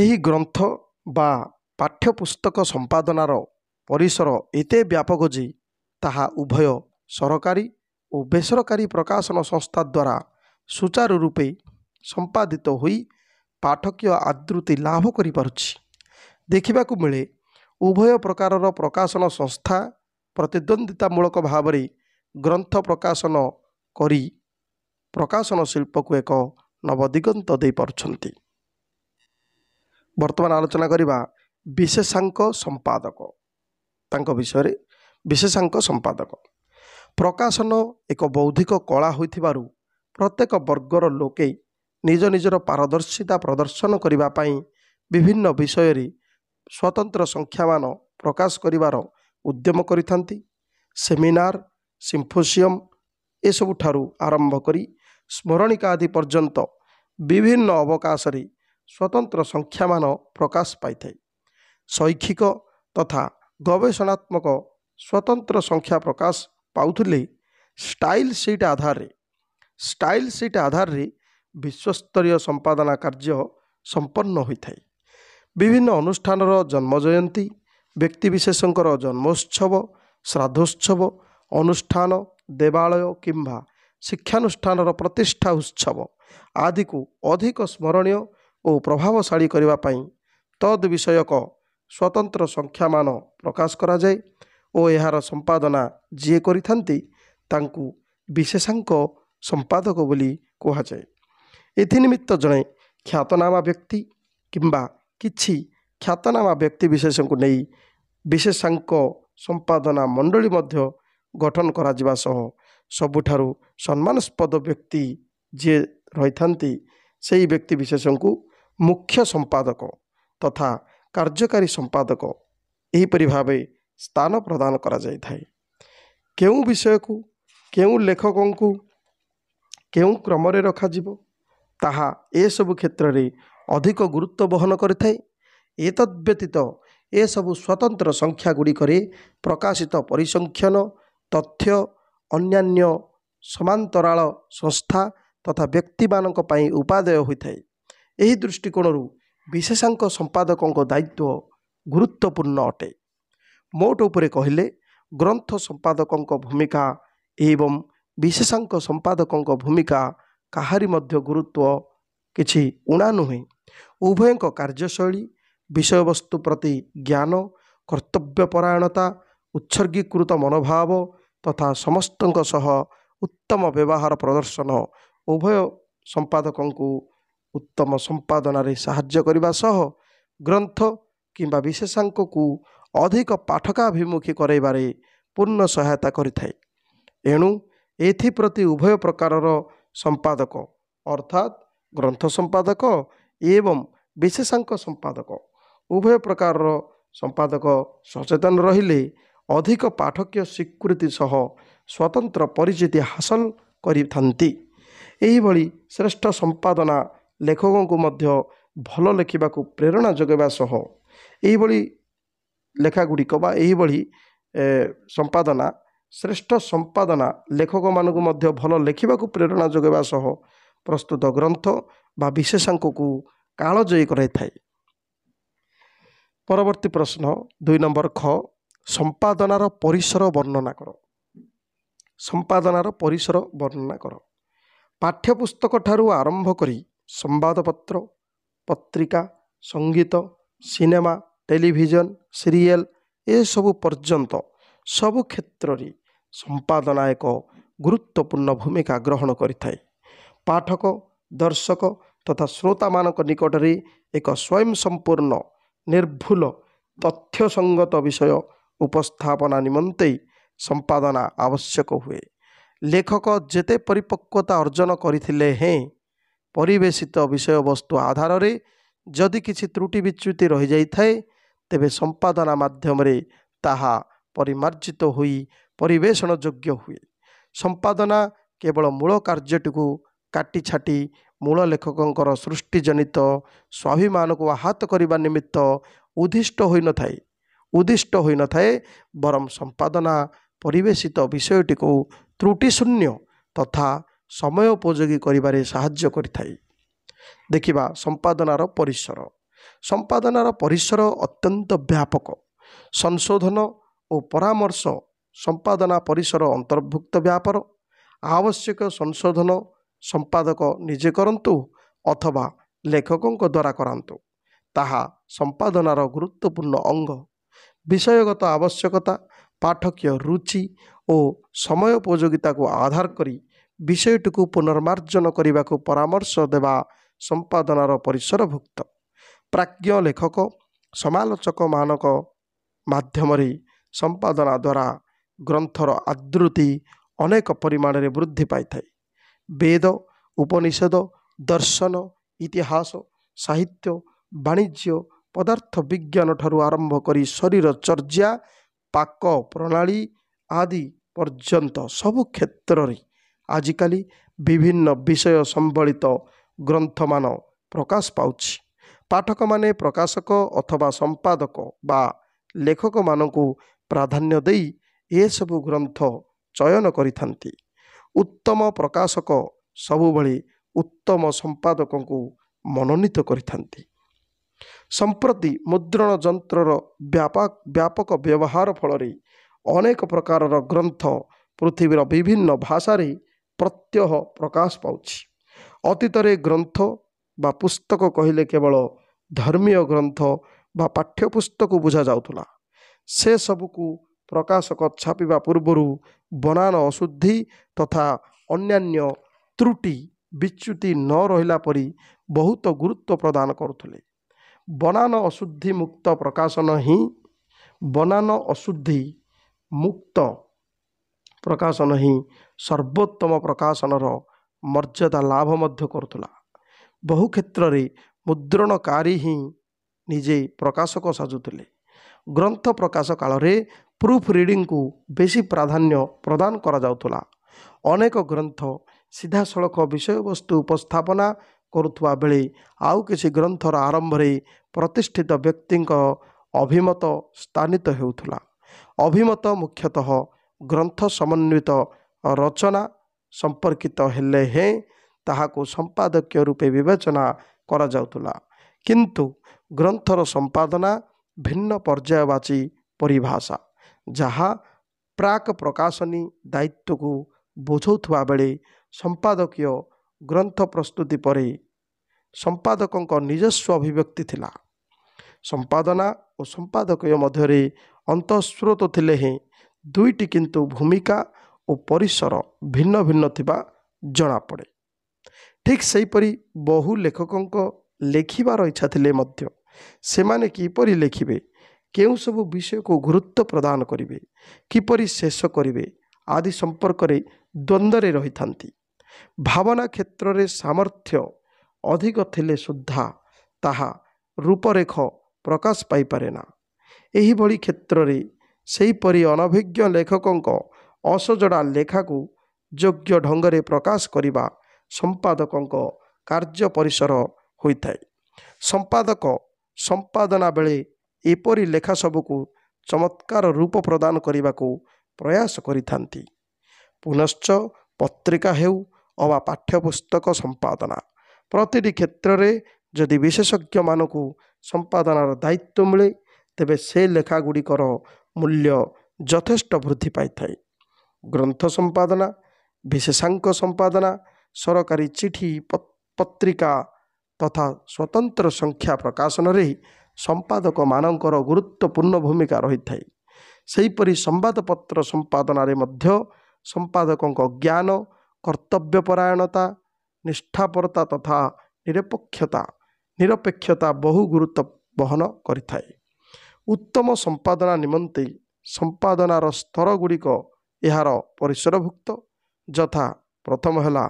ଏହି ଗ୍ରନ୍ଥ ବା ପାଠ୍ୟପୁସ୍ତକ ସମ୍ପାଦନାର ପରିସର ଏତେ ବ୍ୟାପକ ଯେ ତାହା ଉଭୟ ସରକାରୀ ଓ ବେସରକାରୀ ପ୍ରକାଶନ ସଂସ୍ଥା ଦ୍ୱାରା ସୁଚାରୁ ରୂପେ ସମ୍ପାଦିତ ହୋଇ ପାଠକୀୟ ଆଦୃତି ଲାଭ କରିପାରୁଛି ଦେଖିବାକୁ ମିଳେ ଉଭୟ ପ୍ରକାରର ପ୍ରକାଶନ ସଂସ୍ଥା ପ୍ରତିଦ୍ୱନ୍ଦ୍ୱିତାମୂଳକ ଭାବରେ ଗ୍ରନ୍ଥ ପ୍ରକାଶନ କରି ପ୍ରକାଶନ ଶିଳ୍ପକୁ ଏକ ନବଦିଗନ୍ତ ଦେଇପାରୁଛନ୍ତି ବର୍ତ୍ତମାନ ଆଲୋଚନା କରିବା ବିଶେଷାଙ୍କ ସମ୍ପାଦକ ତାଙ୍କ ବିଷୟରେ ବିଶେଷାଙ୍କ ସମ୍ପାଦକ ପ୍ରକାଶନ ଏକ ବୌଦ୍ଧିକ କଳା ହୋଇଥିବାରୁ ପ୍ରତ୍ୟେକ ବର୍ଗର ଲୋକେ ନିଜ ନିଜର ପାରଦର୍ଶିତା ପ୍ରଦର୍ଶନ କରିବା ପାଇଁ ବିଭିନ୍ନ ବିଷୟରେ ସ୍ୱତନ୍ତ୍ର ସଂଖ୍ୟାମାନ ପ୍ରକାଶ କରିବାର ଉଦ୍ୟମ କରିଥାନ୍ତି ସେମିନାର ସିମ୍ଫୋସିୟମ ଏସବୁଠାରୁ ଆରମ୍ଭ କରି ସ୍ମରଣିକା ଆଦି ପର୍ଯ୍ୟନ୍ତ ବିଭିନ୍ନ ଅବକାଶରେ ସ୍ୱତନ୍ତ୍ର ସଂଖ୍ୟାମାନ ପ୍ରକାଶ ପାଇଥାଏ ଶୈକ୍ଷିକ ତଥା ଗବେଷଣାତ୍ମକ ସ୍ୱତନ୍ତ୍ର ସଂଖ୍ୟା ପ୍ରକାଶ ପାଉଥିଲେ ଷ୍ଟାଇଲ୍ ସିଟ୍ ଆଧାରରେ ଷ୍ଟାଇଲ୍ ସିଟ୍ ଆଧାରରେ ବିଶ୍ୱସ୍ତରୀୟ ସମ୍ପାଦନା କାର୍ଯ୍ୟ ସମ୍ପନ୍ନ ହୋଇଥାଏ ବିଭିନ୍ନ ଅନୁଷ୍ଠାନର ଜନ୍ମଜୟନ୍ତୀ ବ୍ୟକ୍ତିବିଶେଷଙ୍କର ଜନ୍ମୋତ୍ସବ ଶ୍ରାଦ୍ଧୋତ୍ସବ ଅନୁଷ୍ଠାନ ଦେବାଳୟ କିମ୍ବା ଶିକ୍ଷାନୁଷ୍ଠାନର ପ୍ରତିଷ୍ଠା ଉତ୍ସବ ଆଦିକୁ ଅଧିକ ସ୍ମରଣୀୟ ଓ ପ୍ରଭାବଶାଳୀ କରିବା ପାଇଁ ତଦ୍ ବିଷୟକ ସ୍ୱତନ୍ତ୍ର ସଂଖ୍ୟାମାନ ପ୍ରକାଶ କରାଯାଏ ଓ ଏହାର ସମ୍ପାଦନା ଯିଏ କରିଥାନ୍ତି ତାଙ୍କୁ ବିଶେଷାଙ୍କ ସମ୍ପାଦକ ବୋଲି କୁହାଯାଏ ଏଥିନିମିତ୍ତ ଜଣେ ଖ୍ୟାତନାମା ବ୍ୟକ୍ତି କିମ୍ବା କିଛି ଖ୍ୟାତନାମା ବ୍ୟକ୍ତିବିଶେଷଙ୍କୁ ନେଇ ବିଶେଷାଙ୍କ ସମ୍ପାଦନା ମଣ୍ଡଳୀ ମଧ୍ୟ ଗଠନ କରାଯିବା ସହ ସବୁଠାରୁ ସମ୍ମାନସ୍ପଦ ବ୍ୟକ୍ତି ଯିଏ ରହିଥାନ୍ତି ସେହି ବ୍ୟକ୍ତିବିଶେଷଙ୍କୁ ମୁଖ୍ୟ ସମ୍ପାଦକ ତଥା କାର୍ଯ୍ୟକାରୀ ସମ୍ପାଦକ ଏହିପରି ଭାବେ ସ୍ଥାନ ପ୍ରଦାନ କରାଯାଇଥାଏ କେଉଁ ବିଷୟକୁ କେଉଁ ଲେଖକଙ୍କୁ କେଉଁ କ୍ରମରେ ରଖାଯିବ ତାହା ଏସବୁ କ୍ଷେତ୍ରରେ ଅଧିକ ଗୁରୁତ୍ୱ ବହନ କରିଥାଏ ଏତଦ୍ ବ୍ୟତୀତ ଏସବୁ ସ୍ୱତନ୍ତ୍ର ସଂଖ୍ୟା ଗୁଡ଼ିକରେ ପ୍ରକାଶିତ ପରିସଂଖ୍ୟାନ ତଥ୍ୟ ଅନ୍ୟାନ୍ୟ ସମାନ୍ତରାଳ ସଂସ୍ଥା ତଥା ବ୍ୟକ୍ତିମାନଙ୍କ ପାଇଁ ଉପାଦେୟ ହୋଇଥାଏ ଏହି ଦୃଷ୍ଟିକୋଣରୁ ବିଶେଷାଙ୍କ ସମ୍ପାଦକଙ୍କ ଦାୟିତ୍ୱ ଗୁରୁତ୍ୱପୂର୍ଣ୍ଣ ଅଟେ ମୋଟ ଉପରେ କହିଲେ ଗ୍ରନ୍ଥ ସମ୍ପାଦକଙ୍କ ଭୂମିକା ଏବଂ ବିଶେଷାଙ୍କ ସମ୍ପାଦକଙ୍କ ଭୂମିକା କାହାରି ମଧ୍ୟ ଗୁରୁତ୍ୱ କିଛି ଉଣା ନୁହେଁ ଉଭୟଙ୍କ କାର୍ଯ୍ୟଶୈଳୀ ବିଷୟବସ୍ତୁ ପ୍ରତି ଜ୍ଞାନ କର୍ତ୍ତବ୍ୟପରାୟଣତା ଉତ୍ସର୍ଗୀକୃତ ମନୋଭାବ ତଥା ସମସ୍ତଙ୍କ ସହ ଉତ୍ତମ ବ୍ୟବହାର ପ୍ରଦର୍ଶନ ଉଭୟ ସମ୍ପାଦକଙ୍କୁ ଉତ୍ତମ ସମ୍ପାଦନାରେ ସାହାଯ୍ୟ କରିବା ସହ ଗ୍ରନ୍ଥ କିମ୍ବା ବିଶେଷାଙ୍କକୁ ଅଧିକ ପାଠକାଭିମୁଖୀ କରାଇବାରେ ପୂର୍ଣ୍ଣ ସହାୟତା କରିଥାଏ ଏଣୁ ଏଥିପ୍ରତି ଉଭୟ ପ୍ରକାରର ସମ୍ପାଦକ ଅର୍ଥାତ୍ ଗ୍ରନ୍ଥ ସମ୍ପାଦକ ଏବଂ ବିଶେଷାଙ୍କ ସମ୍ପାଦକ ଉଭୟ ପ୍ରକାରର ସମ୍ପାଦକ ସଚେତନ ରହିଲେ ଅଧିକ ପାଠକୀୟ ସ୍ୱୀକୃତି ସହ ସ୍ୱତନ୍ତ୍ର ପରିଚିତି ହାସଲ କରିଥାନ୍ତି ଏହିଭଳି ଶ୍ରେଷ୍ଠ ସମ୍ପାଦନା ଲେଖକଙ୍କୁ ମଧ୍ୟ ଭଲ ଲେଖିବାକୁ ପ୍ରେରଣା ଯୋଗାଇବା ସହ ଏହିଭଳି ଲେଖାଗୁଡ଼ିକ ବା ଏହିଭଳି ସମ୍ପାଦନା ଶ୍ରେଷ୍ଠ ସମ୍ପାଦନା ଲେଖକମାନଙ୍କୁ ମଧ୍ୟ ଭଲ ଲେଖିବାକୁ ପ୍ରେରଣା ଯୋଗାଇବା ସହ ପ୍ରସ୍ତୁତ ଗ୍ରନ୍ଥ ବା ବିଶେଷାଙ୍କକୁ କାଳଜୟୀ କରାଇଥାଏ ପରବର୍ତ୍ତୀ ପ୍ରଶ୍ନ ଦୁଇ ନମ୍ବର ଖ ସମ୍ପାଦନାର ପରିସର ବର୍ଣ୍ଣନା କର ସମ୍ପାଦନାର ପରିସର ବର୍ଣ୍ଣନା କର ପାଠ୍ୟପୁସ୍ତକଠାରୁ ଆରମ୍ଭ କରି ସମ୍ବାଦପତ୍ର ପତ୍ରିକା ସଙ୍ଗୀତ ସିନେମା ଟେଲିଭିଜନ ସିରିଏଲ ଏସବୁ ପର୍ଯ୍ୟନ୍ତ ସବୁ କ୍ଷେତ୍ରରେ ସମ୍ପାଦନା ଏକ ଗୁରୁତ୍ୱପୂର୍ଣ୍ଣ ଭୂମିକା ଗ୍ରହଣ କରିଥାଏ ପାଠକ ଦର୍ଶକ ତଥା ଶ୍ରୋତାମାନଙ୍କ ନିକଟରେ ଏକ ସ୍ୱୟଂ ସମ୍ପୂର୍ଣ୍ଣ ନିର୍ଭୁଲ ତଥ୍ୟସଙ୍ଗତ ବିଷୟ ଉପସ୍ଥାପନା ନିମନ୍ତେ ସମ୍ପାଦନା ଆବଶ୍ୟକ ହୁଏ ଲେଖକ ଯେତେ ପରିପକ୍ୱତା ଅର୍ଜନ କରିଥିଲେ ହେଁ ପରିବେଷିତ ବିଷୟବସ୍ତୁ ଆଧାରରେ ଯଦି କିଛି ତ୍ରୁଟି ବିଚ୍ୟୁତି ରହିଯାଇଥାଏ ତେବେ ସମ୍ପାଦନା ମାଧ୍ୟମରେ ତାହା ପରିମାର୍ଜିତ ହୋଇ ପରିବେଷଣ ଯୋଗ୍ୟ ହୁଏ ସମ୍ପାଦନା କେବଳ ମୂଳ କାର୍ଯ୍ୟଟିକୁ କାଟି ଛାଟି ମୂଳ ଲେଖକଙ୍କର ସୃଷ୍ଟିଜନିତ ସ୍ୱାଭିମାନକୁ ଆହତ କରିବା ନିମିତ୍ତ ଉଦ୍ଦିଷ୍ଟ ହୋଇନଥାଏ ଉଦ୍ଦିଷ୍ଟ ହୋଇନଥାଏ ବରଂ ସମ୍ପାଦନା ପରିବେଷିତ ବିଷୟଟିକୁ ତ୍ରୁଟି ଶୂନ୍ୟ ତଥା ସମୟ ଉପଯୋଗୀ କରିବାରେ ସାହାଯ୍ୟ କରିଥାଏ ଦେଖିବା ସମ୍ପାଦନାର ପରିସର ସମ୍ପାଦନାର ପରିସର ଅତ୍ୟନ୍ତ ବ୍ୟାପକ ସଂଶୋଧନ ଓ ପରାମର୍ଶ ସମ୍ପାଦନା ପରିସର ଅନ୍ତର୍ଭୁକ୍ତ ବ୍ୟାପାର ଆବଶ୍ୟକ ସଂଶୋଧନ ସମ୍ପାଦକ ନିଜେ କରନ୍ତୁ ଅଥବା ଲେଖକଙ୍କ ଦ୍ୱାରା କରାନ୍ତୁ ତାହା ସମ୍ପାଦନାର ଗୁରୁତ୍ୱପୂର୍ଣ୍ଣ ଅଙ୍ଗ ବିଷୟଗତ ଆବଶ୍ୟକତା ପାଠକୀୟ ରୁଚି ଓ ସମୟୋପଯୋଗିତାକୁ ଆଧାର କରି ବିଷୟଟିକୁ ପୁନର୍ମାର୍ଜନ କରିବାକୁ ପରାମର୍ଶ ଦେବା ସମ୍ପାଦନାର ପରିସରଭୁକ୍ତ ପ୍ରାଜ୍ଞ ଲେଖକ ସମାଲୋଚକମାନଙ୍କ ମାଧ୍ୟମରେ ସମ୍ପାଦନା ଦ୍ୱାରା ଗ୍ରନ୍ଥର ଆଦୃତି ଅନେକ ପରିମାଣରେ ବୃଦ୍ଧି ପାଇଥାଏ ବେଦ ଉପନିଷେଦ ଦର୍ଶନ ଇତିହାସ ସାହିତ୍ୟ ବାଣିଜ୍ୟ ପଦାର୍ଥ ବିଜ୍ଞାନଠାରୁ ଆରମ୍ଭ କରି ଶରୀର ଚର୍ଯ୍ୟା ପାକ ପ୍ରଣାଳୀ ଆଦି ପର୍ଯ୍ୟନ୍ତ ସବୁ କ୍ଷେତ୍ରରେ ଆଜିକାଲି ବିଭିନ୍ନ ବିଷୟ ସମ୍ବଳିତ ଗ୍ରନ୍ଥମାନ ପ୍ରକାଶ ପାଉଛି ପାଠକମାନେ ପ୍ରକାଶକ ଅଥବା ସମ୍ପାଦକ ବା ଲେଖକମାନଙ୍କୁ ପ୍ରାଧାନ୍ୟ ଦେଇ ଏସବୁ ଗ୍ରନ୍ଥ ଚୟନ କରିଥାନ୍ତି ଉତ୍ତମ ପ୍ରକାଶକ ସବୁବେଳେ ଉତ୍ତମ ସମ୍ପାଦକଙ୍କୁ ମନୋନୀତ କରିଥାନ୍ତି ସମ୍ପ୍ରତି ମୁଦ୍ରଣ ଯନ୍ତ୍ରର ବ୍ୟାପକ ବ୍ୟାପକ ବ୍ୟବହାର ଫଳରେ ଅନେକ ପ୍ରକାରର ଗ୍ରନ୍ଥ ପୃଥିବୀର ବିଭିନ୍ନ ଭାଷାରେ ପ୍ରତ୍ୟହ ପ୍ରକାଶ ପାଉଛି ଅତୀତରେ ଗ୍ରନ୍ଥ ବା ପୁସ୍ତକ କହିଲେ କେବଳ ଧର୍ମୀୟ ଗ୍ରନ୍ଥ ବା ପାଠ୍ୟପୁସ୍ତକ ବୁଝାଯାଉଥିଲା ସେସବୁକୁ ପ୍ରକାଶକ ଛାପିବା ପୂର୍ବରୁ ବନାନ ଅଶୁଦ୍ଧି ତଥା ଅନ୍ୟାନ୍ୟ ତ୍ରୁଟି ବିଚ୍ୟୁତି ନ ରହିଲା ପରି ବହୁତ ଗୁରୁତ୍ୱ ପ୍ରଦାନ କରୁଥିଲେ ବନାନ ଅଶୁଦ୍ଧି ମୁକ୍ତ ପ୍ରକାଶନ ହିଁ ବନାନ ଅଶୁଦ୍ଧି ମୁକ୍ତ ପ୍ରକାଶନ ହିଁ ସର୍ବୋତ୍ତମ ପ୍ରକାଶନର ମର୍ଯ୍ୟାଦା ଲାଭ ମଧ୍ୟ କରୁଥିଲା ବହୁ କ୍ଷେତ୍ରରେ ମୁଦ୍ରଣକାରୀ ହିଁ ନିଜେ ପ୍ରକାଶକ ସାଜୁଥିଲେ ଗ୍ରନ୍ଥ ପ୍ରକାଶ କାଳରେ ପ୍ରୁଫ୍ ରିଡ଼ିଂକୁ ବେଶୀ ପ୍ରାଧାନ୍ୟ ପ୍ରଦାନ କରାଯାଉଥିଲା ଅନେକ ଗ୍ରନ୍ଥ ସିଧାସଳଖ ବିଷୟବସ୍ତୁ ଉପସ୍ଥାପନା କରୁଥିବା ବେଳେ ଆଉ କିଛି ଗ୍ରନ୍ଥର ଆରମ୍ଭରେ ପ୍ରତିଷ୍ଠିତ ବ୍ୟକ୍ତିଙ୍କ ଅଭିମତ ସ୍ଥାନିତ ହେଉଥିଲା ଅଭିମତ ମୁଖ୍ୟତଃ ଗ୍ରନ୍ଥ ସମନ୍ୱିତ ରଚନା ସମ୍ପର୍କିତ ହେଲେ ହେଁ ତାହାକୁ ସମ୍ପାଦକୀୟ ରୂପେ ବିବେଚନା କରାଯାଉଥିଲା କିନ୍ତୁ ଗ୍ରନ୍ଥର ସମ୍ପାଦନା ଭିନ୍ନ ପର୍ଯ୍ୟାୟବାଚୀ ପରିଭାଷା ଯାହା ପ୍ରାକ୍ ପ୍ରକାଶନୀ ଦାୟିତ୍ୱକୁ ବୁଝାଉଥିବା ବେଳେ ସମ୍ପାଦକୀୟ ଗ୍ରନ୍ଥ ପ୍ରସ୍ତୁତି ପରେ ସମ୍ପାଦକଙ୍କ ନିଜସ୍ୱ ଅଭିବ୍ୟକ୍ତି ଥିଲା ସମ୍ପାଦନା ଓ ସମ୍ପାଦକୀୟ ମଧ୍ୟରେ ଅନ୍ତଃସ୍ରୋତ ଥିଲେ ହିଁ ଦୁଇଟି କିନ୍ତୁ ଭୂମିକା ଓ ପରିସର ଭିନ୍ନ ଭିନ୍ନ ଥିବା ଜଣାପଡ଼େ ଠିକ୍ ସେହିପରି ବହୁ ଲେଖକଙ୍କ ଲେଖିବାର ଇଚ୍ଛା ଥିଲେ ମଧ୍ୟ ସେମାନେ କିପରି ଲେଖିବେ କେଉଁ ସବୁ ବିଷୟକୁ ଗୁରୁତ୍ୱ ପ୍ରଦାନ କରିବେ କିପରି ଶେଷ କରିବେ ଆଦି ସମ୍ପର୍କରେ ଦ୍ୱନ୍ଦ୍ୱରେ ରହିଥାନ୍ତି ଭାବନା କ୍ଷେତ୍ରରେ ସାମର୍ଥ୍ୟ ଅଧିକ ଥିଲେ ସୁଦ୍ଧା ତାହା ରୂପରେଖ ପ୍ରକାଶ ପାଇପାରେ ନା ଏହିଭଳି କ୍ଷେତ୍ରରେ ସେହିପରି ଅନଭିଜ୍ଞ ଲେଖକଙ୍କ ଅସଜଡ଼ା ଲେଖାକୁ ଯୋଗ୍ୟ ଢଙ୍ଗରେ ପ୍ରକାଶ କରିବା ସମ୍ପାଦକଙ୍କ କାର୍ଯ୍ୟ ପରିସର ହୋଇଥାଏ ସମ୍ପାଦକ ସମ୍ପାଦନା ବେଳେ ଏପରି ଲେଖା ସବୁକୁ ଚମତ୍କାର ରୂପ ପ୍ରଦାନ କରିବାକୁ ପ୍ରୟାସ କରିଥାନ୍ତି ପୁନଶ୍ଚ ପତ୍ରିକା ହେଉ ଅବା ପାଠ୍ୟପୁସ୍ତକ ସମ୍ପାଦନା ପ୍ରତିଟି କ୍ଷେତ୍ରରେ ଯଦି ବିଶେଷଜ୍ଞମାନଙ୍କୁ ସମ୍ପାଦନାର ଦାୟିତ୍ୱ ମିଳେ ତେବେ ସେ ଲେଖାଗୁଡ଼ିକର ମୂଲ୍ୟ ଯଥେଷ୍ଟ ବୃଦ୍ଧି ପାଇଥାଏ ଗ୍ରନ୍ଥ ସମ୍ପାଦନା ବିଶେଷାଙ୍କ ସମ୍ପାଦନା ସରକାରୀ ଚିଠି ପତ୍ରିକା ତଥା ସ୍ୱତନ୍ତ୍ର ସଂଖ୍ୟା ପ୍ରକାଶନରେ ସମ୍ପାଦକମାନଙ୍କର ଗୁରୁତ୍ୱପୂର୍ଣ୍ଣ ଭୂମିକା ରହିଥାଏ ସେହିପରି ସମ୍ବାଦପତ୍ର ସମ୍ପାଦନାରେ ମଧ୍ୟ ସମ୍ପାଦକଙ୍କ ଜ୍ଞାନ କର୍ତ୍ତବ୍ୟପରାୟଣତା ନିଷ୍ଠାପରତା ତଥା ନିରପେକ୍ଷତା ନିରପେକ୍ଷତା ବହୁ ଗୁରୁତ୍ୱ ବହନ କରିଥାଏ ଉତ୍ତମ ସମ୍ପାଦନା ନିମନ୍ତେ ସମ୍ପାଦନାର ସ୍ତର ଗୁଡ଼ିକ ଏହାର ପରିସରଭୁକ୍ତ ଯଥା ପ୍ରଥମ ହେଲା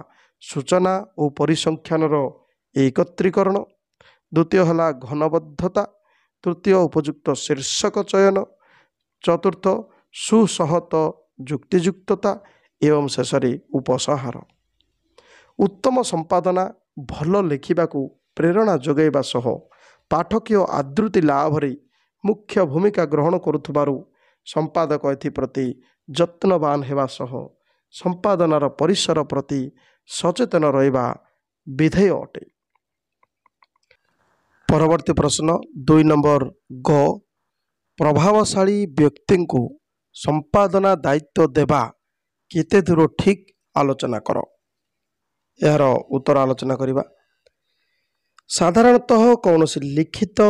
ସୂଚନା ଓ ପରିସଂଖ୍ୟାନର ଏକତ୍ରୀକରଣ ଦ୍ୱିତୀୟ ହେଲା ଘନବଦ୍ଧତା ତୃତୀୟ ଉପଯୁକ୍ତ ଶୀର୍ଷକ ଚୟନ ଚତୁର୍ଥ ସୁସହତ ଯୁକ୍ତିଯୁକ୍ତତା ଏବଂ ଶେଷରେ ଉପସହାର ଉତ୍ତମ ସମ୍ପାଦନା ଭଲ ଲେଖିବାକୁ ପ୍ରେରଣା ଯୋଗାଇବା ସହ ପାଠକୀୟ ଆଦୃତି ଲାଭରେ ମୁଖ୍ୟ ଭୂମିକା ଗ୍ରହଣ କରୁଥିବାରୁ ସମ୍ପାଦକ ଏଥିପ୍ରତି ଯତ୍ନବାନ ହେବା ସହ ସମ୍ପାଦନାର ପରିସର ପ୍ରତି ସଚେତନ ରହିବା ବିଧେୟ ଅଟେ ପରବର୍ତ୍ତୀ ପ୍ରଶ୍ନ ଦୁଇ ନମ୍ବର ଗ ପ୍ରଭାବଶାଳୀ ବ୍ୟକ୍ତିଙ୍କୁ ସମ୍ପାଦନା ଦାୟିତ୍ୱ ଦେବା କେତେ ଦୂର ଠିକ୍ ଆଲୋଚନା କର ଏହାର ଉତ୍ତର ଆଲୋଚନା କରିବା ସାଧାରଣତଃ କୌଣସି ଲିଖିତ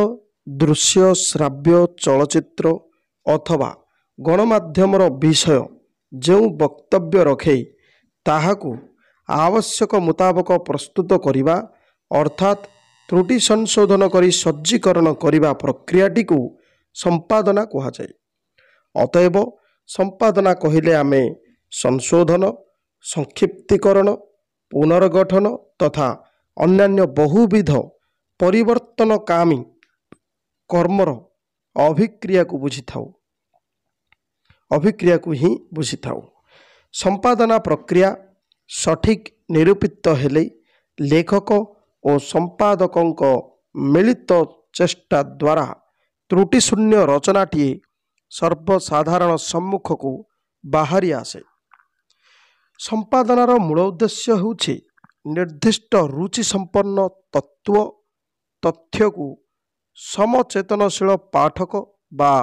ଦୃଶ୍ୟ ଶ୍ରାବ୍ୟ ଚଳଚ୍ଚିତ୍ର ଅଥବା ଗଣମାଧ୍ୟମର ବିଷୟ ଯେଉଁ ବକ୍ତବ୍ୟ ରଖେଇ ତାହାକୁ ଆବଶ୍ୟକ ମୁତାବକ ପ୍ରସ୍ତୁତ କରିବା ଅର୍ଥାତ୍ ତ୍ରୁଟି ସଂଶୋଧନ କରି ସଜ୍ଜୀକରଣ କରିବା ପ୍ରକ୍ରିୟାଟିକୁ ସମ୍ପାଦନା କୁହାଯାଏ ଅତଏବ ସମ୍ପାଦନା କହିଲେ ଆମେ ସଂଶୋଧନ ସଂକ୍ଷିପ୍ତିକରଣ ପୁନର୍ଗଠନ ତଥା ଅନ୍ୟାନ୍ୟ ବହୁବିଧ ପରିବର୍ତ୍ତନକାମୀ କର୍ମର ଅଭିକ୍ରିୟାକୁ ବୁଝିଥାଉ ଅଭିକ୍ରିୟାକୁ ହିଁ ବୁଝିଥାଉ ସମ୍ପାଦନା ପ୍ରକ୍ରିୟା ସଠିକ୍ ନିରୂପିତ ହେଲେ ଲେଖକ ଓ ସମ୍ପାଦକଙ୍କ ମିଳିତ ଚେଷ୍ଟା ଦ୍ୱାରା ତ୍ରୁଟି ଶୂନ୍ୟ ରଚନାଟିଏ ସର୍ବସାଧାରଣ ସମ୍ମୁଖକୁ ବାହାରି ଆସେ ସମ୍ପାଦନାର ମୂଳ ଉଦ୍ଦେଶ୍ୟ ହେଉଛି ନିର୍ଦ୍ଦିଷ୍ଟ ରୁଚି ସମ୍ପନ୍ନ ତତ୍ତ୍ୱ ତଥ୍ୟକୁ ସମଚେତନଶୀଳ ପାଠକ ବା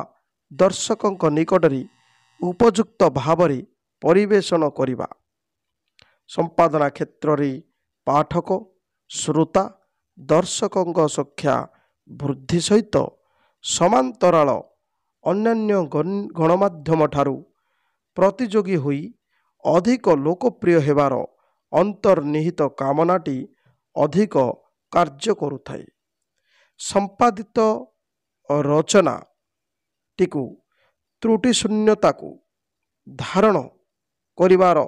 ଦର୍ଶକଙ୍କ ନିକଟରେ ଉପଯୁକ୍ତ ଭାବରେ ପରିବେଷଣ କରିବା ସମ୍ପାଦନା କ୍ଷେତ୍ରରେ ପାଠକ ଶ୍ରୋତା ଦର୍ଶକଙ୍କ ସଂଖ୍ୟା ବୃଦ୍ଧି ସହିତ ସମାନ୍ତରାଳ ଅନ୍ୟାନ୍ୟ ଗଣମାଧ୍ୟମ ଠାରୁ ପ୍ରତିଯୋଗୀ ହୋଇ ଅଧିକ ଲୋକପ୍ରିୟ ହେବାର ଅନ୍ତର୍ନିହିତ କାମନାଟି ଅଧିକ କାର୍ଯ୍ୟ କରୁଥାଏ ସମ୍ପାଦିତ ରଚନାଟିକୁ ତ୍ରୁଟି ଶୂନ୍ୟତାକୁ ଧାରଣ କରିବାର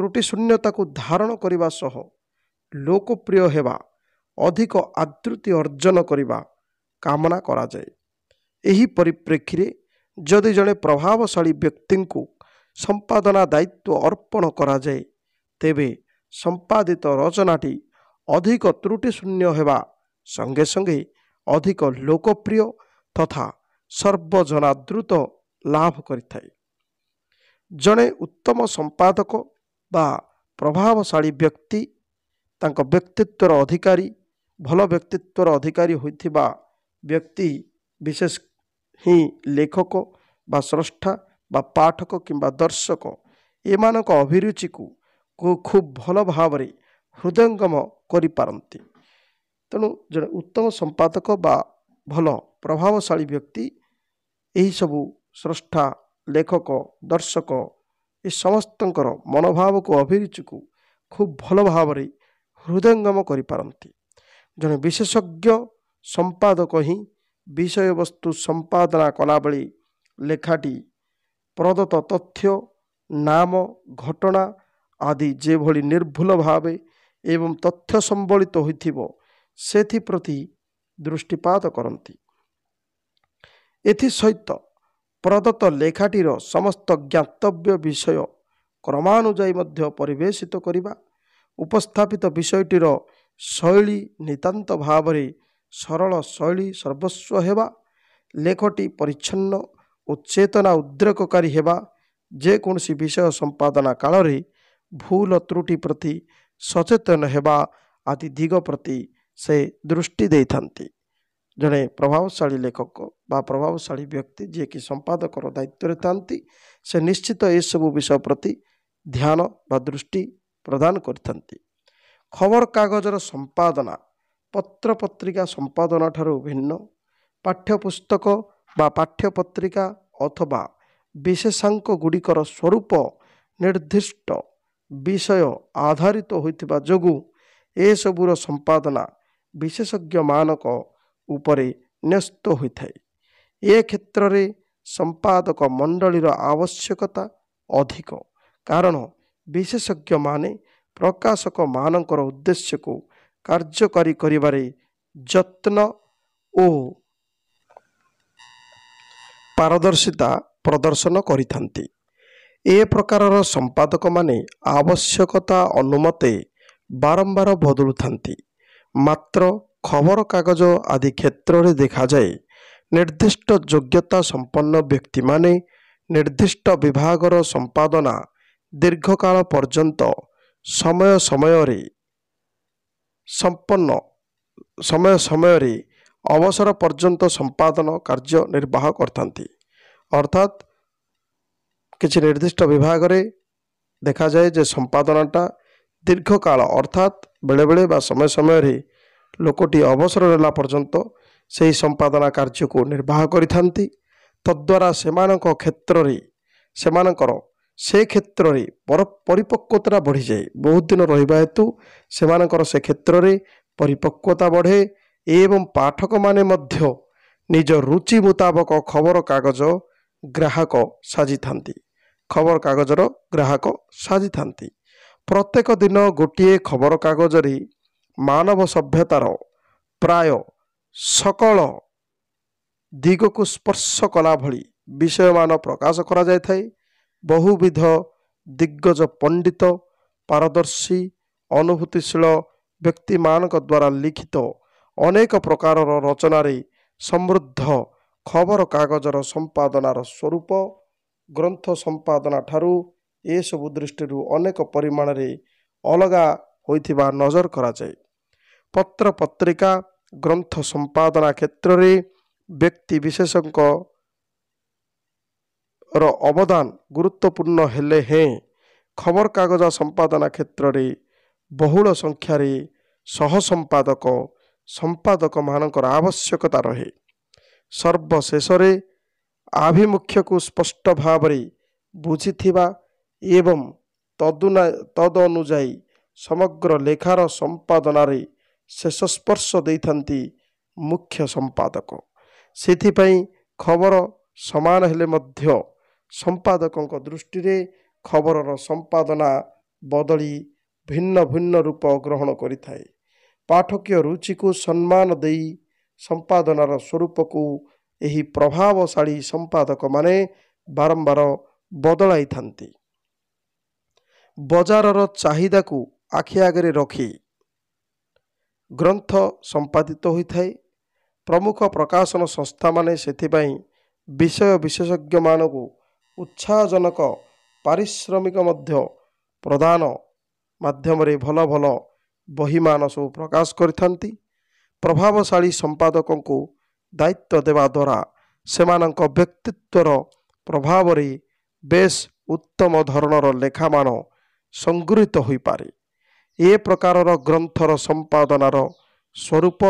ତ୍ରୁଟି ଶୂନ୍ୟତାକୁ ଧାରଣ କରିବା ସହ ଲୋକପ୍ରିୟ ହେବା ଅଧିକ ଆଦୃତି ଅର୍ଜନ କରିବା କାମନା କରାଯାଏ ଏହି ପରିପ୍ରେକ୍ଷୀରେ ଯଦି ଜଣେ ପ୍ରଭାବଶାଳୀ ବ୍ୟକ୍ତିଙ୍କୁ ସମ୍ପାଦନା ଦାୟିତ୍ୱ ଅର୍ପଣ କରାଯାଏ ତେବେ ସମ୍ପାଦିତ ରଚନାଟି ଅଧିକ ତ୍ରୁଟି ଶୂନ୍ୟ ହେବା ସଙ୍ଗେ ସଙ୍ଗେ ଅଧିକ ଲୋକପ୍ରିୟ ତଥା ସର୍ବଜନାଦୃତ ଲାଭ କରିଥାଏ ଜଣେ ଉତ୍ତମ ସମ୍ପାଦକ ବା ପ୍ରଭାବଶାଳୀ ବ୍ୟକ୍ତି ତାଙ୍କ ବ୍ୟକ୍ତିତ୍ୱର ଅଧିକାରୀ ଭଲ ବ୍ୟକ୍ତିତ୍ୱର ଅଧିକାରୀ ହୋଇଥିବା ବ୍ୟକ୍ତି ବିଶେଷ ହିଁ ଲେଖକ ବା ସ୍ରଷ୍ଟା ବା ପାଠକ କିମ୍ବା ଦର୍ଶକ ଏମାନଙ୍କ ଅଭିରୁଚିକୁ ଖୁବ୍ ଭଲ ଭାବରେ ହୃଦୟଙ୍ଗମ କରିପାରନ୍ତି ତେଣୁ ଜଣେ ଉତ୍ତମ ସମ୍ପାଦକ ବା ଭଲ ପ୍ରଭାବଶାଳୀ ବ୍ୟକ୍ତି ଏହିସବୁ ସ୍ରଷ୍ଟା ଲେଖକ ଦର୍ଶକ ଏ ସମସ୍ତଙ୍କର ମନୋଭାବକୁ ଅଭିରୁଚିକୁ ଖୁବ୍ ଭଲ ଭାବରେ ହୃଦୟଙ୍ଗମ କରିପାରନ୍ତି ଜଣେ ବିଶେଷଜ୍ଞ ସମ୍ପାଦକ ହିଁ ବିଷୟବସ୍ତୁ ସମ୍ପାଦନା କଲାବେଳେ ଲେଖାଟି ପ୍ରଦତ୍ତ ତଥ୍ୟ ନାମ ଘଟଣା ଆଦି ଯେଭଳି ନିର୍ଭୁଲ ଭାବେ ଏବଂ ତଥ୍ୟ ସମ୍ବଳିତ ହୋଇଥିବ ସେଥିପ୍ରତି ଦୃଷ୍ଟିପାତ କରନ୍ତି ଏଥିସହିତ ପ୍ରଦତ୍ତ ଲେଖାଟିର ସମସ୍ତ ଜ୍ଞାତବ୍ୟ ବିଷୟ କ୍ରମାନୁଯାୟୀ ମଧ୍ୟ ପରିବେଷିତ କରିବା ଉପସ୍ଥାପିତ ବିଷୟଟିର ଶୈଳୀ ନିତାନ୍ତ ଭାବରେ ସରଳ ଶୈଳୀ ସର୍ବସ୍ୱ ହେବା ଲେଖଟି ପରିଚ୍ଛନ୍ନ ଓ ଚେତନା ଉଦ୍ରେକକାରୀ ହେବା ଯେକୌଣସି ବିଷୟ ସମ୍ପାଦନା କାଳରେ ଭୁଲ ତ୍ରୁଟି ପ୍ରତି ସଚେତନ ହେବା ଆଦି ଦିଗ ପ୍ରତି ସେ ଦୃଷ୍ଟି ଦେଇଥାନ୍ତି ଜଣେ ପ୍ରଭାବଶାଳୀ ଲେଖକ ବା ପ୍ରଭାବଶାଳୀ ବ୍ୟକ୍ତି ଯିଏକି ସମ୍ପାଦକର ଦାୟିତ୍ୱରେ ଥାନ୍ତି ସେ ନିଶ୍ଚିତ ଏସବୁ ବିଷୟ ପ୍ରତି ଧ୍ୟାନ ବା ଦୃଷ୍ଟି ପ୍ରଦାନ କରିଥାନ୍ତି ଖବରକାଗଜର ସମ୍ପାଦନା ପତ୍ର ପତ୍ରିକା ସମ୍ପାଦନା ଠାରୁ ଭିନ୍ନ ପାଠ୍ୟପୁସ୍ତକ ବା ପାଠ୍ୟ ପତ୍ରିକା ଅଥବା ବିଶେଷାଙ୍କ ଗୁଡ଼ିକର ସ୍ୱରୂପ ନିର୍ଦ୍ଦିଷ୍ଟ ବିଷୟ ଆଧାରିତ ହୋଇଥିବା ଯୋଗୁଁ ଏସବୁର ସମ୍ପାଦନା ବିଶେଷଜ୍ଞମାନଙ୍କ ଉପରେ ନ୍ୟସ୍ତ ହୋଇଥାଏ ଏ କ୍ଷେତ୍ରରେ ସମ୍ପାଦକ ମଣ୍ଡଳୀର ଆବଶ୍ୟକତା ଅଧିକ କାରଣ ବିଶେଷଜ୍ଞମାନେ ପ୍ରକାଶକମାନଙ୍କର ଉଦ୍ଦେଶ୍ୟକୁ କାର୍ଯ୍ୟକାରୀ କରିବାରେ ଯତ୍ନ ଓ ପାରଦର୍ଶିତା ପ୍ରଦର୍ଶନ କରିଥାନ୍ତି ଏ ପ୍ରକାରର ସମ୍ପାଦକମାନେ ଆବଶ୍ୟକତା ଅନୁମତେ ବାରମ୍ବାର ବଦଳୁଥାନ୍ତି ମାତ୍ର ଖବରକାଗଜ ଆଦି କ୍ଷେତ୍ରରେ ଦେଖାଯାଏ ନିର୍ଦ୍ଦିଷ୍ଟ ଯୋଗ୍ୟତା ସମ୍ପନ୍ନ ବ୍ୟକ୍ତିମାନେ ନିର୍ଦ୍ଦିଷ୍ଟ ବିଭାଗର ସମ୍ପାଦନା ଦୀର୍ଘକାଳ ପର୍ଯ୍ୟନ୍ତ ସମୟ ସମୟରେ ସମ୍ପନ୍ନ ସମୟ ସମୟରେ ଅବସର ପର୍ଯ୍ୟନ୍ତ ସମ୍ପାଦନ କାର୍ଯ୍ୟ ନିର୍ବାହ କରିଥାନ୍ତି ଅର୍ଥାତ୍ କିଛି ନିର୍ଦ୍ଦିଷ୍ଟ ବିଭାଗରେ ଦେଖାଯାଏ ଯେ ସମ୍ପାଦନାଟା ଦୀର୍ଘକାଳ ଅର୍ଥାତ୍ ବେଳେବେଳେ ବା ସମୟ ସମୟରେ ଲୋକଟି ଅବସର ନେଲା ପର୍ଯ୍ୟନ୍ତ ସେହି ସମ୍ପାଦନା କାର୍ଯ୍ୟକୁ ନିର୍ବାହ କରିଥାନ୍ତି ତଦ୍ୱାରା ସେମାନଙ୍କ କ୍ଷେତ୍ରରେ ସେମାନଙ୍କର ସେ କ୍ଷେତ୍ରରେ ପରିପକ୍ୱତା ବଢ଼ିଯାଏ ବହୁତ ଦିନ ରହିବା ହେତୁ ସେମାନଙ୍କର ସେ କ୍ଷେତ୍ରରେ ପରିପକ୍ୱତା ବଢ଼େ ଏବଂ ପାଠକମାନେ ମଧ୍ୟ ନିଜ ରୁଚି ମୁତାବକ ଖବରକାଗଜ ଗ୍ରାହକ ସାଜିଥାନ୍ତି ଖବରକାଗଜର ଗ୍ରାହକ ସାଜିଥାନ୍ତି ପ୍ରତ୍ୟେକ ଦିନ ଗୋଟିଏ ଖବରକାଗଜରେ ମାନବ ସଭ୍ୟତାର ପ୍ରାୟ ସକଳ ଦିଗକୁ ସ୍ପର୍ଶ କଲା ଭଳି ବିଷୟମାନ ପ୍ରକାଶ କରାଯାଇଥାଏ ବହୁବିଧ ଦିଗ୍ଗଜ ପଣ୍ଡିତ ପାରଦର୍ଶୀ ଅନୁଭୂତିଶୀଳ ବ୍ୟକ୍ତିମାନଙ୍କ ଦ୍ୱାରା ଲିଖିତ ଅନେକ ପ୍ରକାରର ରଚନାରେ ସମୃଦ୍ଧ ଖବରକାଗଜର ସମ୍ପାଦନାର ସ୍ୱରୂପ ଗ୍ରନ୍ଥ ସମ୍ପାଦନା ଠାରୁ ଏସବୁ ଦୃଷ୍ଟିରୁ ଅନେକ ପରିମାଣରେ ଅଲଗା ହୋଇଥିବା ନଜର କରାଯାଏ ପତ୍ର ପତ୍ରିକା ଗ୍ରନ୍ଥ ସମ୍ପାଦନା କ୍ଷେତ୍ରରେ ବ୍ୟକ୍ତିବିଶେଷଙ୍କ ର ଅବଦାନ ଗୁରୁତ୍ୱପୂର୍ଣ୍ଣ ହେଲେ ହେଁ ଖବରକାଗଜ ସମ୍ପାଦନା କ୍ଷେତ୍ରରେ ବହୁଳ ସଂଖ୍ୟାରେ ସହ ସମ୍ପାଦକ ସମ୍ପାଦକମାନଙ୍କର ଆବଶ୍ୟକତା ରହେ ସର୍ବଶେଷରେ ଆଭିମୁଖ୍ୟକୁ ସ୍ପଷ୍ଟ ଭାବରେ ବୁଝିଥିବା ଏବଂ ତଦୁନା ତଦନୁଯାୟୀ ସମଗ୍ର ଲେଖାର ସମ୍ପାଦନାରେ ଶେଷ ସ୍ପର୍ଶ ଦେଇଥାନ୍ତି ମୁଖ୍ୟ ସମ୍ପାଦକ ସେଥିପାଇଁ ଖବର ସମାନ ହେଲେ ମଧ୍ୟ ସମ୍ପାଦକଙ୍କ ଦୃଷ୍ଟିରେ ଖବରର ସମ୍ପାଦନା ବଦଳି ଭିନ୍ନ ଭିନ୍ନ ରୂପ ଗ୍ରହଣ କରିଥାଏ ପାଠକୀୟ ରୁଚିକୁ ସମ୍ମାନ ଦେଇ ସମ୍ପାଦନାର ସ୍ୱରୂପକୁ ଏହି ପ୍ରଭାବଶାଳୀ ସମ୍ପାଦକମାନେ ବାରମ୍ବାର ବଦଳାଇଥାନ୍ତି ବଜାରର ଚାହିଦାକୁ ଆଖି ଆଗରେ ରଖି ଗ୍ରନ୍ଥ ସମ୍ପାଦିତ ହୋଇଥାଏ ପ୍ରମୁଖ ପ୍ରକାଶନ ସଂସ୍ଥାମାନେ ସେଥିପାଇଁ ବିଷୟ ବିଶେଷଜ୍ଞମାନଙ୍କୁ ଉତ୍ସାହଜନକ ପାରିଶ୍ରମିକ ମଧ୍ୟ ପ୍ରଦାନ ମାଧ୍ୟମରେ ଭଲ ଭଲ ବହିମାନ ସବୁ ପ୍ରକାଶ କରିଥାନ୍ତି ପ୍ରଭାବଶାଳୀ ସମ୍ପାଦକଙ୍କୁ ଦାୟିତ୍ୱ ଦେବା ଦ୍ୱାରା ସେମାନଙ୍କ ବ୍ୟକ୍ତିତ୍ୱର ପ୍ରଭାବରେ ବେଶ ଉତ୍ତମ ଧରଣର ଲେଖାମାନ ସଂଗୃହୀତ ହୋଇପାରେ ଏ ପ୍ରକାରର ଗ୍ରନ୍ଥର ସମ୍ପାଦନାର ସ୍ୱରୂପ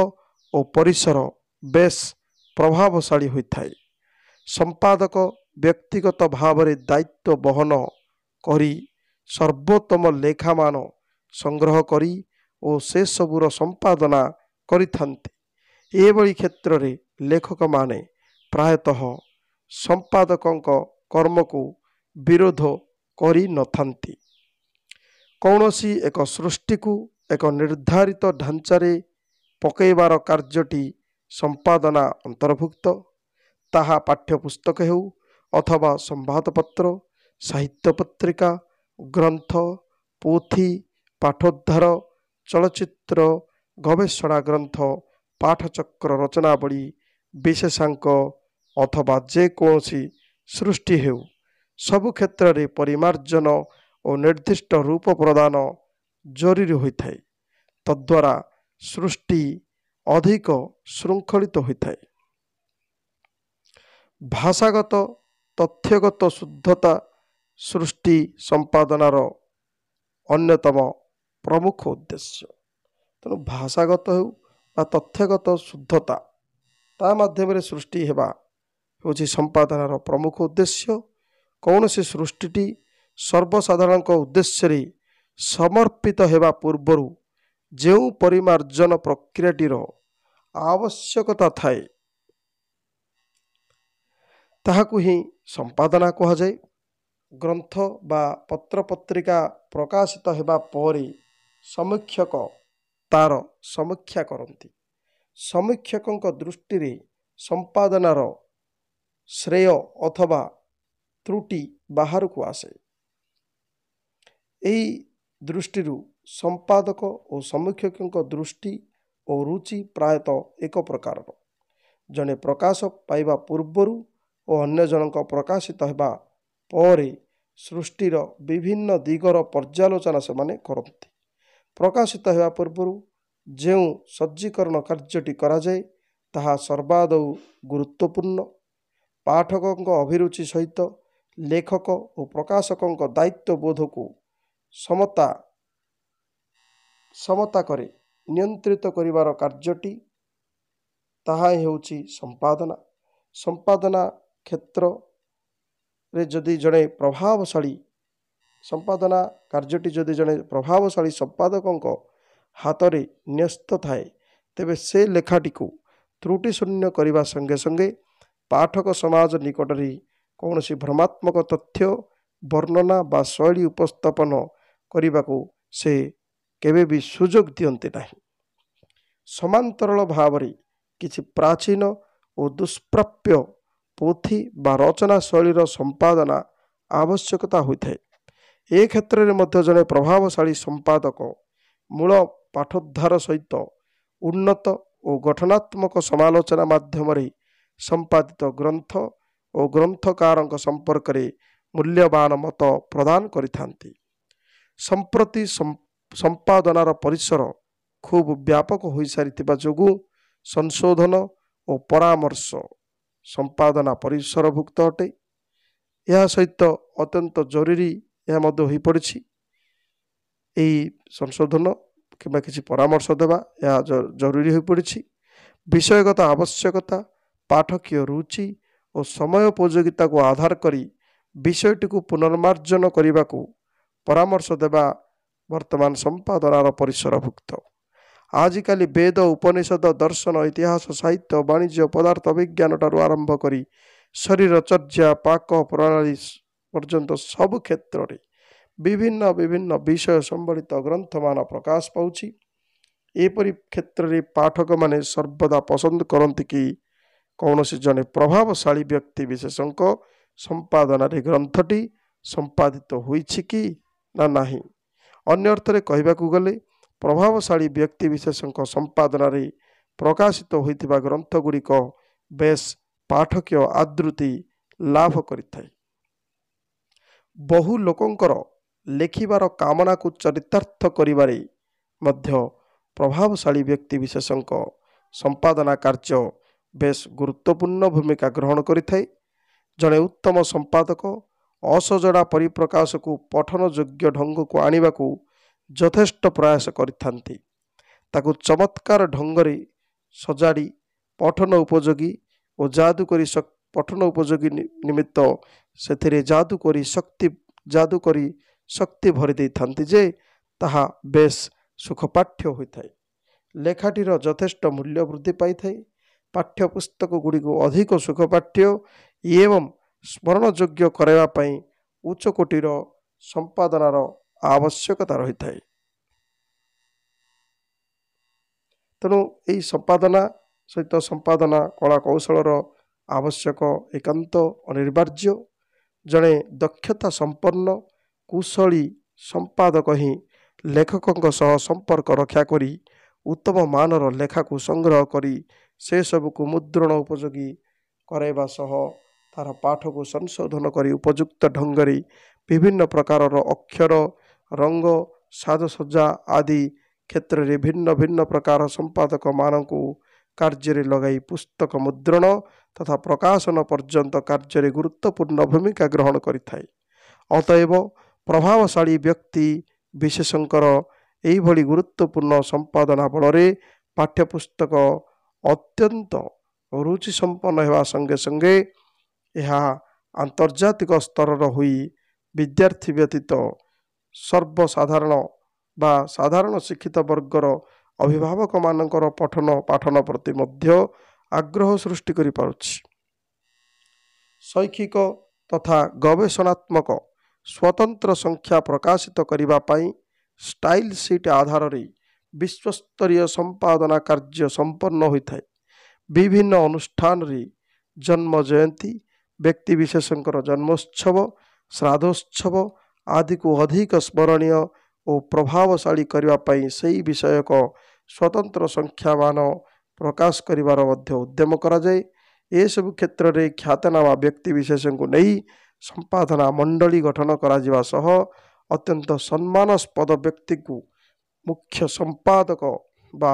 ଓ ପରିସର ବେଶ ପ୍ରଭାବଶାଳୀ ହୋଇଥାଏ ସମ୍ପାଦକ ବ୍ୟକ୍ତିଗତ ଭାବରେ ଦାୟିତ୍ୱ ବହନ କରି ସର୍ବୋତ୍ତମ ଲେଖାମାନ ସଂଗ୍ରହ କରି ଓ ସେସବୁର ସମ୍ପାଦନା କରିଥାନ୍ତି ଏଭଳି କ୍ଷେତ୍ରରେ ଲେଖକମାନେ ପ୍ରାୟତଃ ସମ୍ପାଦକଙ୍କ କର୍ମକୁ ବିରୋଧ କରିନଥାନ୍ତି କୌଣସି ଏକ ସୃଷ୍ଟିକୁ ଏକ ନିର୍ଦ୍ଧାରିତ ଢାଞ୍ଚାରେ ପକାଇବାର କାର୍ଯ୍ୟଟି ସମ୍ପାଦନା ଅନ୍ତର୍ଭୁକ୍ତ ତାହା ପାଠ୍ୟପୁସ୍ତକ ହେଉ ଅଥବା ସମ୍ବାଦପତ୍ର ସାହିତ୍ୟ ପତ୍ରିକା ଗ୍ରନ୍ଥ ପୋଥି ପାଠୋଦ୍ଧାର ଚଳଚ୍ଚିତ୍ର ଗବେଷଣା ଗ୍ରନ୍ଥ ପାଠଚକ୍ର ରଚନାବଳୀ ବିଶେଷାଙ୍କ ଅଥବା ଯେକୌଣସି ସୃଷ୍ଟି ହେଉ ସବୁ କ୍ଷେତ୍ରରେ ପରିମାର୍ଜନ ଓ ନିର୍ଦ୍ଦିଷ୍ଟ ରୂପ ପ୍ରଦାନ ଜରୁରୀ ହୋଇଥାଏ ତଦ୍ୱାରା ସୃଷ୍ଟି ଅଧିକ ଶୃଙ୍ଖଳିତ ହୋଇଥାଏ ଭାଷାଗତ ତଥ୍ୟଗତ ଶୁଦ୍ଧତା ସୃଷ୍ଟି ସମ୍ପାଦନାର ଅନ୍ୟତମ ପ୍ରମୁଖ ଉଦ୍ଦେଶ୍ୟ ତେଣୁ ଭାଷାଗତ ହେଉ ବା ତଥ୍ୟଗତ ଶୁଦ୍ଧତା ତା ମାଧ୍ୟମରେ ସୃଷ୍ଟି ହେବା ହେଉଛି ସମ୍ପାଦନାର ପ୍ରମୁଖ ଉଦ୍ଦେଶ୍ୟ କୌଣସି ସୃଷ୍ଟିଟି ସର୍ବସାଧାରଣଙ୍କ ଉଦ୍ଦେଶ୍ୟରେ ସମର୍ପିତ ହେବା ପୂର୍ବରୁ ଯେଉଁ ପରିମାର୍ଜନ ପ୍ରକ୍ରିୟାଟିର ଆବଶ୍ୟକତା ଥାଏ ତାହାକୁ ହିଁ ସମ୍ପାଦନା କୁହାଯାଏ ଗ୍ରନ୍ଥ ବା ପତ୍ରପତ୍ରିକା ପ୍ରକାଶିତ ହେବା ପରେ ସମୀକ୍ଷକ ତା'ର ସମୀକ୍ଷା କରନ୍ତି ସମୀକ୍ଷକଙ୍କ ଦୃଷ୍ଟିରେ ସମ୍ପାଦନାର ଶ୍ରେୟ ଅଥବା ତ୍ରୁଟି ବାହାରକୁ ଆସେ ଏହି ଦୃଷ୍ଟିରୁ ସମ୍ପାଦକ ଓ ସମୀକ୍ଷକଙ୍କ ଦୃଷ୍ଟି ଓ ରୁଚି ପ୍ରାୟତଃ ଏକ ପ୍ରକାରର ଜଣେ ପ୍ରକାଶ ପାଇବା ପୂର୍ବରୁ ଓ ଅନ୍ୟ ଜଣଙ୍କ ପ୍ରକାଶିତ ହେବା ପରେ ସୃଷ୍ଟିର ବିଭିନ୍ନ ଦିଗର ପର୍ଯ୍ୟାଲୋଚନା ସେମାନେ କରନ୍ତି ପ୍ରକାଶିତ ହେବା ପୂର୍ବରୁ ଯେଉଁ ସଜ୍ଜୀକରଣ କାର୍ଯ୍ୟଟି କରାଯାଏ ତାହା ସର୍ବାଦୌ ଗୁରୁତ୍ୱପୂର୍ଣ୍ଣ ପାଠକଙ୍କ ଅଭିରୁଚି ସହିତ ଲେଖକ ଓ ପ୍ରକାଶକଙ୍କ ଦାୟିତ୍ୱବୋଧକୁ ସମତା ସମତା କରେ ନିୟନ୍ତ୍ରିତ କରିବାର କାର୍ଯ୍ୟଟି ତାହା ହେଉଛି ସମ୍ପାଦନା ସମ୍ପାଦନା କ୍ଷେତ୍ରରେ ଯଦି ଜଣେ ପ୍ରଭାବଶାଳୀ ସମ୍ପାଦନା କାର୍ଯ୍ୟଟି ଯଦି ଜଣେ ପ୍ରଭାବଶାଳୀ ସମ୍ପାଦକଙ୍କ ହାତରେ ନ୍ୟସ୍ତ ଥାଏ ତେବେ ସେ ଲେଖାଟିକୁ ତ୍ରୁଟି ଶୂନ୍ୟ କରିବା ସଙ୍ଗେ ସଙ୍ଗେ ପାଠକ ସମାଜ ନିକଟରେ କୌଣସି ଭ୍ରମାତ୍ମକ ତଥ୍ୟ ବର୍ଣ୍ଣନା ବା ଶୈଳୀ ଉପସ୍ଥାପନ କରିବାକୁ ସେ କେବେ ବି ସୁଯୋଗ ଦିଅନ୍ତି ନାହିଁ ସମାନ୍ତରଳ ଭାବରେ କିଛି ପ୍ରାଚୀନ ଓ ଦୁଷ୍ପ୍ରାପ୍ୟ ପୋଥି ବା ରଚନା ଶୈଳୀର ସମ୍ପାଦନା ଆବଶ୍ୟକତା ହୋଇଥାଏ ଏ କ୍ଷେତ୍ରରେ ମଧ୍ୟ ଜଣେ ପ୍ରଭାବଶାଳୀ ସମ୍ପାଦକ ମୂଳ ପାଠୋଦ୍ଧାର ସହିତ ଉନ୍ନତ ଓ ଗଠନାତ୍ମକ ସମାଲୋଚନା ମାଧ୍ୟମରେ ସମ୍ପାଦିତ ଗ୍ରନ୍ଥ ଓ ଗ୍ରନ୍ଥକାରଙ୍କ ସମ୍ପର୍କରେ ମୂଲ୍ୟବାନ ମତ ପ୍ରଦାନ କରିଥାନ୍ତି ସମ୍ପ୍ରତି ସମ୍ପାଦନାର ପରିସର ଖୁବ୍ ବ୍ୟାପକ ହୋଇସାରିଥିବା ଯୋଗୁଁ ସଂଶୋଧନ ଓ ପରାମର୍ଶ ସମ୍ପାଦନା ପରିସରଭୁକ୍ତ ଅଟେ ଏହା ସହିତ ଅତ୍ୟନ୍ତ ଜରୁରୀ ଏହା ମଧ୍ୟ ହୋଇପଡ଼ିଛି ଏହି ସଂଶୋଧନ କିମ୍ବା କିଛି ପରାମର୍ଶ ଦେବା ଏହା ଜରୁରୀ ହୋଇପଡ଼ିଛି ବିଷୟଗତ ଆବଶ୍ୟକତା ପାଠକୀୟ ରୁଚି ଓ ସମୟ ଉପଯୋଗିତାକୁ ଆଧାର କରି ବିଷୟଟିକୁ ପୁନର୍ମାର୍ଜନ କରିବାକୁ ପରାମର୍ଶ ଦେବା ବର୍ତ୍ତମାନ ସମ୍ପାଦନାର ପରିସରଭୁକ୍ତ ଆଜିକାଲି ବେଦ ଉପନିଷଦ ଦର୍ଶନ ଇତିହାସ ସାହିତ୍ୟ ବାଣିଜ୍ୟ ପଦାର୍ଥ ବିଜ୍ଞାନ ଠାରୁ ଆରମ୍ଭ କରି ଶରୀର ଚର୍ଯ୍ୟା ପାକ ପ୍ରଣାଳୀ ପର୍ଯ୍ୟନ୍ତ ସବୁ କ୍ଷେତ୍ରରେ ବିଭିନ୍ନ ବିଭିନ୍ନ ବିଷୟ ସମ୍ବଳିତ ଗ୍ରନ୍ଥମାନ ପ୍ରକାଶ ପାଉଛି ଏପରି କ୍ଷେତ୍ରରେ ପାଠକମାନେ ସର୍ବଦା ପସନ୍ଦ କରନ୍ତି କି କୌଣସି ଜଣେ ପ୍ରଭାବଶାଳୀ ବ୍ୟକ୍ତି ବିଶେଷଙ୍କ ସମ୍ପାଦନାରେ ଗ୍ରନ୍ଥଟି ସମ୍ପାଦିତ ହୋଇଛି କି ନା ନାହିଁ ଅନ୍ୟ ଅର୍ଥରେ କହିବାକୁ ଗଲେ ପ୍ରଭାବଶାଳୀ ବ୍ୟକ୍ତିବିଶେଷଙ୍କ ସମ୍ପାଦନାରେ ପ୍ରକାଶିତ ହୋଇଥିବା ଗ୍ରନ୍ଥଗୁଡ଼ିକ ବେଶ୍ ପାଠକୀୟ ଆଦୃତି ଲାଭ କରିଥାଏ ବହୁ ଲୋକଙ୍କର ଲେଖିବାର କାମନାକୁ ଚରିତାର୍ଥ କରିବାରେ ମଧ୍ୟ ପ୍ରଭାବଶାଳୀ ବ୍ୟକ୍ତିବିଶେଷଙ୍କ ସମ୍ପାଦନା କାର୍ଯ୍ୟ ବେଶ୍ ଗୁରୁତ୍ୱପୂର୍ଣ୍ଣ ଭୂମିକା ଗ୍ରହଣ କରିଥାଏ ଜଣେ ଉତ୍ତମ ସମ୍ପାଦକ ଅସଜଡ଼ା ପରିପ୍ରକାଶକୁ ପଠନଯୋଗ୍ୟ ଢଙ୍ଗକୁ ଆଣିବାକୁ ଯଥେଷ୍ଟ ପ୍ରୟାସ କରିଥାନ୍ତି ତାକୁ ଚମତ୍କାର ଢଙ୍ଗରେ ସଜାଡ଼ି ପଠନ ଉପଯୋଗୀ ଓ ଯାଦୁ କରି ପଠନ ଉପଯୋଗୀ ନିମିତ୍ତ ସେଥିରେ ଯାଦୁ କରି ଶକ୍ତି ଯାଦୁ କରି ଶକ୍ତି ଭରି ଦେଇଥାନ୍ତି ଯେ ତାହା ବେଶ୍ ସୁଖପାଠ୍ୟ ହୋଇଥାଏ ଲେଖାଟିର ଯଥେଷ୍ଟ ମୂଲ୍ୟ ବୃଦ୍ଧି ପାଇଥାଏ ପାଠ୍ୟପୁସ୍ତକ ଗୁଡ଼ିକୁ ଅଧିକ ସୁଖପାଠ୍ୟ ଏବଂ ସ୍ମରଣଯୋଗ୍ୟ କରାଇବା ପାଇଁ ଉଚ୍ଚକୋଟୀର ସମ୍ପାଦନାର ଆବଶ୍ୟକତା ରହିଥାଏ ତେଣୁ ଏହି ସମ୍ପାଦନା ସହିତ ସମ୍ପାଦନା କଳାକୌଶଳର ଆବଶ୍ୟକ ଏକାନ୍ତ ଅନିବାର୍ଯ୍ୟ ଜଣେ ଦକ୍ଷତା ସମ୍ପନ୍ନ କୁଶଳୀ ସମ୍ପାଦକ ହିଁ ଲେଖକଙ୍କ ସହ ସମ୍ପର୍କ ରକ୍ଷା କରି ଉତ୍ତମ ମାନର ଲେଖାକୁ ସଂଗ୍ରହ କରି ସେସବୁକୁ ମୁଦ୍ରଣ ଉପଯୋଗୀ କରାଇବା ସହ ତା'ର ପାଠକୁ ସଂଶୋଧନ କରି ଉପଯୁକ୍ତ ଢଙ୍ଗରେ ବିଭିନ୍ନ ପ୍ରକାରର ଅକ୍ଷର ରଙ୍ଗ ସାଜସଜ୍ଜା ଆଦି କ୍ଷେତ୍ରରେ ଭିନ୍ନ ଭିନ୍ନ ପ୍ରକାର ସମ୍ପାଦକମାନଙ୍କୁ କାର୍ଯ୍ୟରେ ଲଗାଇ ପୁସ୍ତକ ମୁଦ୍ରଣ ତଥା ପ୍ରକାଶନ ପର୍ଯ୍ୟନ୍ତ କାର୍ଯ୍ୟରେ ଗୁରୁତ୍ୱପୂର୍ଣ୍ଣ ଭୂମିକା ଗ୍ରହଣ କରିଥାଏ ଅତଏବ ପ୍ରଭାବଶାଳୀ ବ୍ୟକ୍ତି ବିଶେଷଙ୍କର ଏହିଭଳି ଗୁରୁତ୍ୱପୂର୍ଣ୍ଣ ସମ୍ପାଦନା ବଳରେ ପାଠ୍ୟପୁସ୍ତକ ଅତ୍ୟନ୍ତ ରୁଚି ସମ୍ପନ୍ନ ହେବା ସଙ୍ଗେ ସଙ୍ଗେ ଏହା ଆନ୍ତର୍ଜାତିକ ସ୍ତରର ହୋଇ ବିଦ୍ୟାର୍ଥୀ ବ୍ୟତୀତ ସର୍ବସାଧାରଣ ବା ସାଧାରଣ ଶିକ୍ଷିତ ବର୍ଗର ଅଭିଭାବକମାନଙ୍କର ପଠନ ପାଠନ ପ୍ରତି ମଧ୍ୟ ଆଗ୍ରହ ସୃଷ୍ଟି କରିପାରୁଛି ଶୈକ୍ଷିକ ତଥା ଗବେଷଣାତ୍ମକ ସ୍ୱତନ୍ତ୍ର ସଂଖ୍ୟା ପ୍ରକାଶିତ କରିବା ପାଇଁ ଷ୍ଟାଇଲ ସିଟ୍ ଆଧାରରେ ବିଶ୍ୱସ୍ତରୀୟ ସମ୍ପାଦନା କାର୍ଯ୍ୟ ସମ୍ପନ୍ନ ହୋଇଥାଏ ବିଭିନ୍ନ ଅନୁଷ୍ଠାନରେ ଜନ୍ମ ଜୟନ୍ତୀ ବ୍ୟକ୍ତିବିଶେଷଙ୍କର ଜନ୍ମୋତ୍ସବ ଶ୍ରାଦ୍ଧୋତ୍ସବ ଆଦିକୁ ଅଧିକ ସ୍ମରଣୀୟ ଓ ପ୍ରଭାବଶାଳୀ କରିବା ପାଇଁ ସେହି ବିଷୟକ ସ୍ୱତନ୍ତ୍ର ସଂଖ୍ୟାମାନ ପ୍ରକାଶ କରିବାର ମଧ୍ୟ ଉଦ୍ୟମ କରାଯାଏ ଏସବୁ କ୍ଷେତ୍ରରେ ଖ୍ୟାତନାମା ବ୍ୟକ୍ତିବିଶେଷଙ୍କୁ ନେଇ ସମ୍ପାଦନା ମଣ୍ଡଳୀ ଗଠନ କରାଯିବା ସହ ଅତ୍ୟନ୍ତ ସମ୍ମାନସ୍ପଦ ବ୍ୟକ୍ତିକୁ ମୁଖ୍ୟ ସମ୍ପାଦକ ବା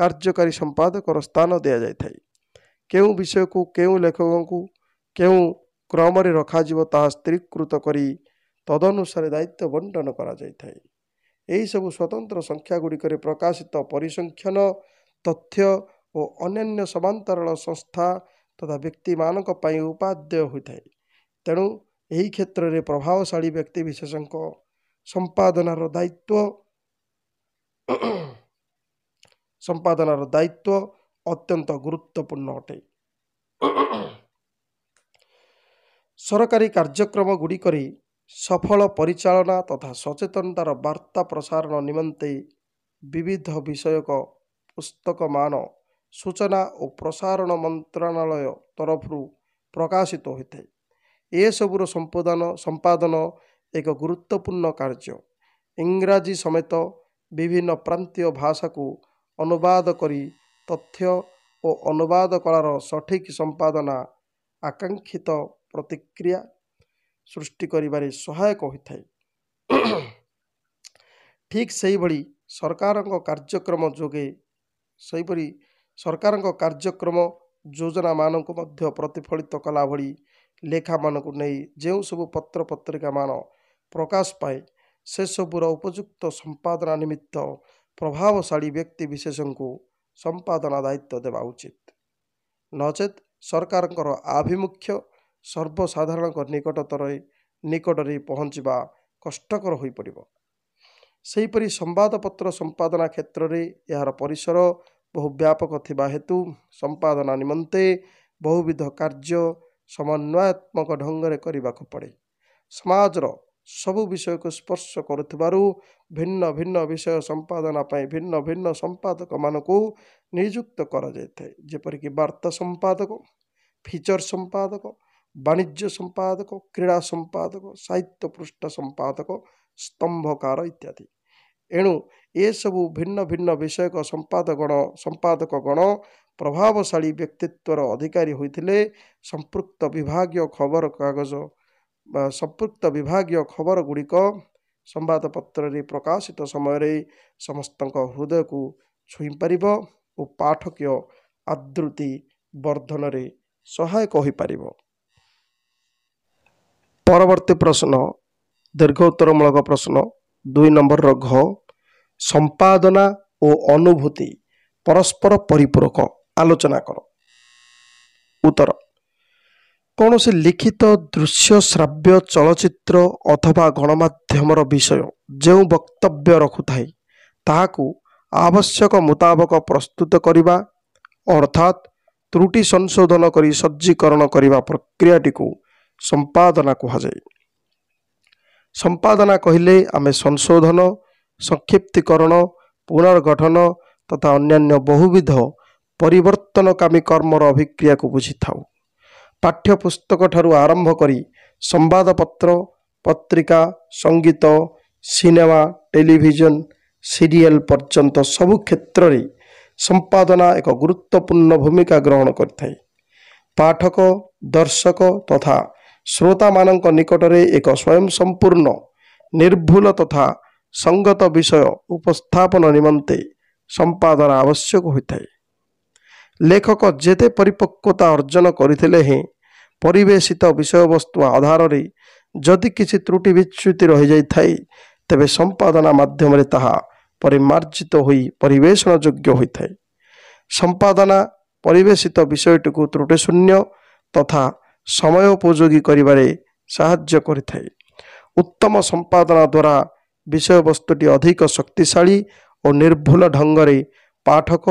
କାର୍ଯ୍ୟକାରୀ ସମ୍ପାଦକର ସ୍ଥାନ ଦିଆଯାଇଥାଏ କେଉଁ ବିଷୟକୁ କେଉଁ ଲେଖକଙ୍କୁ କେଉଁ କ୍ରମରେ ରଖାଯିବ ତାହା ସ୍ଥିରୀକୃତ କରି ତଦନୁସାରେ ଦାୟିତ୍ୱ ବଣ୍ଟନ କରାଯାଇଥାଏ ଏହିସବୁ ସ୍ୱତନ୍ତ୍ର ସଂଖ୍ୟା ଗୁଡ଼ିକରେ ପ୍ରକାଶିତ ପରିସଂଖ୍ୟନ ତଥ୍ୟ ଓ ଅନ୍ୟାନ୍ୟ ସମାନ୍ତରାଳ ସଂସ୍ଥା ତଥା ବ୍ୟକ୍ତିମାନଙ୍କ ପାଇଁ ଉପାଦେୟ ହୋଇଥାଏ ତେଣୁ ଏହି କ୍ଷେତ୍ରରେ ପ୍ରଭାବଶାଳୀ ବ୍ୟକ୍ତିବିଶେଷଙ୍କ ସମ୍ପାଦନାର ଦାୟିତ୍ୱ ସମ୍ପାଦନାର ଦାୟିତ୍ୱ ଅତ୍ୟନ୍ତ ଗୁରୁତ୍ୱପୂର୍ଣ୍ଣ ଅଟେ ସରକାରୀ କାର୍ଯ୍ୟକ୍ରମ ଗୁଡ଼ିକରେ ସଫଳ ପରିଚାଳନା ତଥା ସଚେତନତାର ବାର୍ତ୍ତା ପ୍ରସାରଣ ନିମନ୍ତେ ବିବିଧ ବିଷୟକ ପୁସ୍ତକମାନ ସୂଚନା ଓ ପ୍ରସାରଣ ମନ୍ତ୍ରଣାଳୟ ତରଫରୁ ପ୍ରକାଶିତ ହୋଇଥାଏ ଏସବୁର ସମ୍ପାଦନ ସମ୍ପାଦନ ଏକ ଗୁରୁତ୍ୱପୂର୍ଣ୍ଣ କାର୍ଯ୍ୟ ଇଂରାଜୀ ସମେତ ବିଭିନ୍ନ ପ୍ରାନ୍ତୀୟ ଭାଷାକୁ ଅନୁବାଦ କରି ତଥ୍ୟ ଓ ଅନୁବାଦ କଳାର ସଠିକ୍ ସମ୍ପାଦନା ଆକାଂକ୍ଷିତ ପ୍ରତିକ୍ରିୟା ସୃଷ୍ଟି କରିବାରେ ସହାୟକ ହୋଇଥାଏ ଠିକ୍ ସେହିଭଳି ସରକାରଙ୍କ କାର୍ଯ୍ୟକ୍ରମ ଯୋଗେ ସେହିପରି ସରକାରଙ୍କ କାର୍ଯ୍ୟକ୍ରମ ଯୋଜନାମାନଙ୍କୁ ମଧ୍ୟ ପ୍ରତିଫଳିତ କଲା ଭଳି ଲେଖାମାନଙ୍କୁ ନେଇ ଯେଉଁସବୁ ପତ୍ର ପତ୍ରିକାମାନ ପ୍ରକାଶ ପାଏ ସେସବୁର ଉପଯୁକ୍ତ ସମ୍ପାଦନା ନିମିତ୍ତ ପ୍ରଭାବଶାଳୀ ବ୍ୟକ୍ତିବିଶେଷଙ୍କୁ ସମ୍ପାଦନା ଦାୟିତ୍ୱ ଦେବା ଉଚିତ ନଚେତ୍ ସରକାରଙ୍କର ଆଭିମୁଖ୍ୟ ସର୍ବସାଧାରଣଙ୍କ ନିକଟତର ନିକଟରେ ପହଞ୍ଚିବା କଷ୍ଟକର ହୋଇପଡ଼ିବ ସେହିପରି ସମ୍ବାଦପତ୍ର ସମ୍ପାଦନା କ୍ଷେତ୍ରରେ ଏହାର ପରିସର ବହୁ ବ୍ୟାପକ ଥିବା ହେତୁ ସମ୍ପାଦନା ନିମନ୍ତେ ବହୁବିଧ କାର୍ଯ୍ୟ ସମନ୍ୱୟାତ୍ମକ ଢଙ୍ଗରେ କରିବାକୁ ପଡ଼େ ସମାଜର ସବୁ ବିଷୟକୁ ସ୍ପର୍ଶ କରୁଥିବାରୁ ଭିନ୍ନ ଭିନ୍ନ ବିଷୟ ସମ୍ପାଦନା ପାଇଁ ଭିନ୍ନ ଭିନ୍ନ ସମ୍ପାଦକମାନଙ୍କୁ ନିଯୁକ୍ତ କରାଯାଇଥାଏ ଯେପରିକି ବାର୍ତ୍ତା ସମ୍ପାଦକ ଫିଚର୍ ସମ୍ପାଦକ ବାଣିଜ୍ୟ ସମ୍ପାଦକ କ୍ରୀଡ଼ା ସମ୍ପାଦକ ସାହିତ୍ୟ ପୃଷ୍ଠ ସମ୍ପାଦକ ସ୍ତମ୍ଭକାର ଇତ୍ୟାଦି ଏଣୁ ଏସବୁ ଭିନ୍ନ ଭିନ୍ନ ବିଷୟକ ସମ୍ପାଦକ ଗଣ ପ୍ରଭାବଶାଳୀ ବ୍ୟକ୍ତିତ୍ୱର ଅଧିକାରୀ ହୋଇଥିଲେ ସମ୍ପୃକ୍ତ ବିଭାଗୀୟ ଖବରକାଗଜ ବା ସମ୍ପୃକ୍ତ ବିଭାଗୀୟ ଖବର ଗୁଡ଼ିକ ସମ୍ବାଦପତ୍ରରେ ପ୍ରକାଶିତ ସମୟରେ ସମସ୍ତଙ୍କ ହୃଦୟକୁ ଛୁଇଁପାରିବ ଓ ପାଠକୀୟ ଆଦୃତି ବର୍ଦ୍ଧନରେ ସହାୟକ ହୋଇପାରିବ ପରବର୍ତ୍ତୀ ପ୍ରଶ୍ନ ଦୀର୍ଘ ଉତ୍ତରମୂଳକ ପ୍ରଶ୍ନ ଦୁଇ ନମ୍ବରର ଘ ସମ୍ପାଦନା ଓ ଅନୁଭୂତି ପରସ୍ପର ପରିପୂରକ ଆଲୋଚନା କର ଉତ୍ତର କୌଣସି ଲିଖିତ ଦୃଶ୍ୟ ଶ୍ରାବ୍ୟ ଚଳଚ୍ଚିତ୍ର ଅଥବା ଗଣମାଧ୍ୟମର ବିଷୟ ଯେଉଁ ବକ୍ତବ୍ୟ ରଖୁଥାଏ ତାହାକୁ ଆବଶ୍ୟକ ମୁତାବକ ପ୍ରସ୍ତୁତ କରିବା ଅର୍ଥାତ୍ ତ୍ରୁଟି ସଂଶୋଧନ କରି ସଜ୍ଜୀକରଣ କରିବା ପ୍ରକ୍ରିୟାଟିକୁ ସମ୍ପାଦନା କୁହାଯାଏ ସମ୍ପାଦନା କହିଲେ ଆମେ ସଂଶୋଧନ ସଂକ୍ଷିପ୍ତିକରଣ ପୁନର୍ଗଠନ ତଥା ଅନ୍ୟାନ୍ୟ ବହୁବିଧ ପରିବର୍ତ୍ତନକାମୀ କର୍ମର ଅଭିକ୍ରିୟାକୁ ବୁଝିଥାଉ ପାଠ୍ୟପୁସ୍ତକଠାରୁ ଆରମ୍ଭ କରି ସମ୍ବାଦପତ୍ର ପତ୍ରିକା ସଙ୍ଗୀତ ସିନେମା ଟେଲିଭିଜନ ସିରିଏଲ ପର୍ଯ୍ୟନ୍ତ ସବୁ କ୍ଷେତ୍ରରେ ସମ୍ପାଦନା ଏକ ଗୁରୁତ୍ୱପୂର୍ଣ୍ଣ ଭୂମିକା ଗ୍ରହଣ କରିଥାଏ ପାଠକ ଦର୍ଶକ ତଥା ଶ୍ରୋତାମାନଙ୍କ ନିକଟରେ ଏକ ସ୍ୱୟଂ ସମ୍ପୂର୍ଣ୍ଣ ନିର୍ଭୁଲ ତଥା ସଙ୍ଗତ ବିଷୟ ଉପସ୍ଥାପନ ନିମନ୍ତେ ସମ୍ପାଦନା ଆବଶ୍ୟକ ହୋଇଥାଏ ଲେଖକ ଯେତେ ପରିପକ୍ୱତା ଅର୍ଜନ କରିଥିଲେ ହେଁ ପରିବେଷିତ ବିଷୟବସ୍ତୁ ଆଧାରରେ ଯଦି କିଛି ତ୍ରୁଟି ବିଚ୍ୟୁତି ରହିଯାଇଥାଏ ତେବେ ସମ୍ପାଦନା ମାଧ୍ୟମରେ ତାହା ପରିମାର୍ଜିତ ହୋଇ ପରିବେଷଣ ଯୋଗ୍ୟ ହୋଇଥାଏ ସମ୍ପାଦନା ପରିବେଷିତ ବିଷୟଟିକୁ ତ୍ରୁଟି ଶୂନ୍ୟ ତଥା ସମୟ ଉପଯୋଗୀ କରିବାରେ ସାହାଯ୍ୟ କରିଥାଏ ଉତ୍ତମ ସମ୍ପାଦନା ଦ୍ୱାରା ବିଷୟବସ୍ତୁଟି ଅଧିକ ଶକ୍ତିଶାଳୀ ଓ ନିର୍ଭୁଲ ଢଙ୍ଗରେ ପାଠକ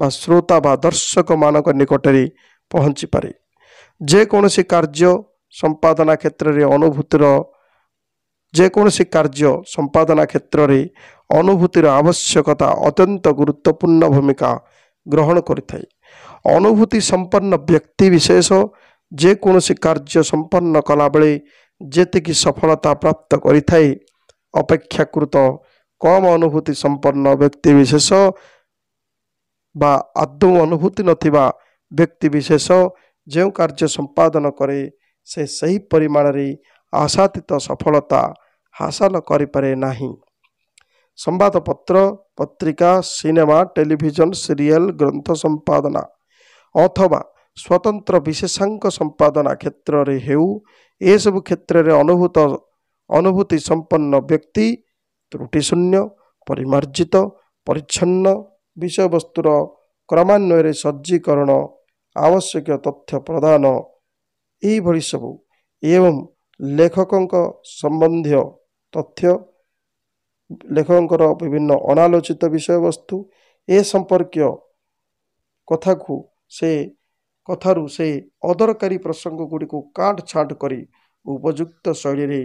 ବା ଶ୍ରୋତା ବା ଦର୍ଶକମାନଙ୍କ ନିକଟରେ ପହଞ୍ଚିପାରେ ଯେକୌଣସି କାର୍ଯ୍ୟ ସମ୍ପାଦନା କ୍ଷେତ୍ରରେ ଅନୁଭୂତିର ଯେକୌଣସି କାର୍ଯ୍ୟ ସମ୍ପାଦନା କ୍ଷେତ୍ରରେ ଅନୁଭୂତିର ଆବଶ୍ୟକତା ଅତ୍ୟନ୍ତ ଗୁରୁତ୍ୱପୂର୍ଣ୍ଣ ଭୂମିକା ଗ୍ରହଣ କରିଥାଏ ଅନୁଭୂତି ସମ୍ପନ୍ନ ବ୍ୟକ୍ତି ବିଶେଷ ଯେକୌଣସି କାର୍ଯ୍ୟ ସମ୍ପନ୍ନ କଲାବେଳେ ଯେତିକି ସଫଳତା ପ୍ରାପ୍ତ କରିଥାଏ ଅପେକ୍ଷାକୃତ କମ୍ ଅନୁଭୂତି ସମ୍ପନ୍ନ ବ୍ୟକ୍ତିବିଶେଷ ବା ଆଦୌ ଅନୁଭୂତି ନଥିବା ବ୍ୟକ୍ତିବିଶେଷ ଯେଉଁ କାର୍ଯ୍ୟ ସମ୍ପାଦନ କରେ ସେ ସେହି ପରିମାଣରେ ଆଶାତୀତ ସଫଳତା ହାସଲ କରିପାରେ ନାହିଁ ସମ୍ବାଦପତ୍ର ପତ୍ରିକା ସିନେମା ଟେଲିଭିଜନ ସିରିଏଲ ଗ୍ରନ୍ଥ ସମ୍ପାଦନା ଅଥବା ସ୍ୱତନ୍ତ୍ର ବିଶେଷାଙ୍କ ସମ୍ପାଦନା କ୍ଷେତ୍ରରେ ହେଉ ଏସବୁ କ୍ଷେତ୍ରରେ ଅନୁଭୂତ ଅନୁଭୂତି ସମ୍ପନ୍ନ ବ୍ୟକ୍ତି ତ୍ରୁଟିଶୂନ୍ୟ ପରିମାର୍ଜିତ ପରିଚ୍ଛନ୍ନ ବିଷୟବସ୍ତୁର କ୍ରମାନ୍ୱୟରେ ସଜ୍ଜୀକରଣ ଆବଶ୍ୟକୀୟ ତଥ୍ୟ ପ୍ରଦାନ ଏହିଭଳି ସବୁ ଏବଂ ଲେଖକଙ୍କ ସମ୍ବନ୍ଧୀୟ ତଥ୍ୟ ଲେଖକଙ୍କର ବିଭିନ୍ନ ଅନାଲୋଚିତ ବିଷୟବସ୍ତୁ ଏ ସମ୍ପର୍କୀୟ କଥାକୁ ସେ କଥାରୁ ସେ ଅଦରକାରୀ ପ୍ରସଙ୍ଗଗୁଡ଼ିକୁ କାଣ୍ଟ ଛାଣ୍ଟ କରି ଉପଯୁକ୍ତ ଶୈଳୀରେ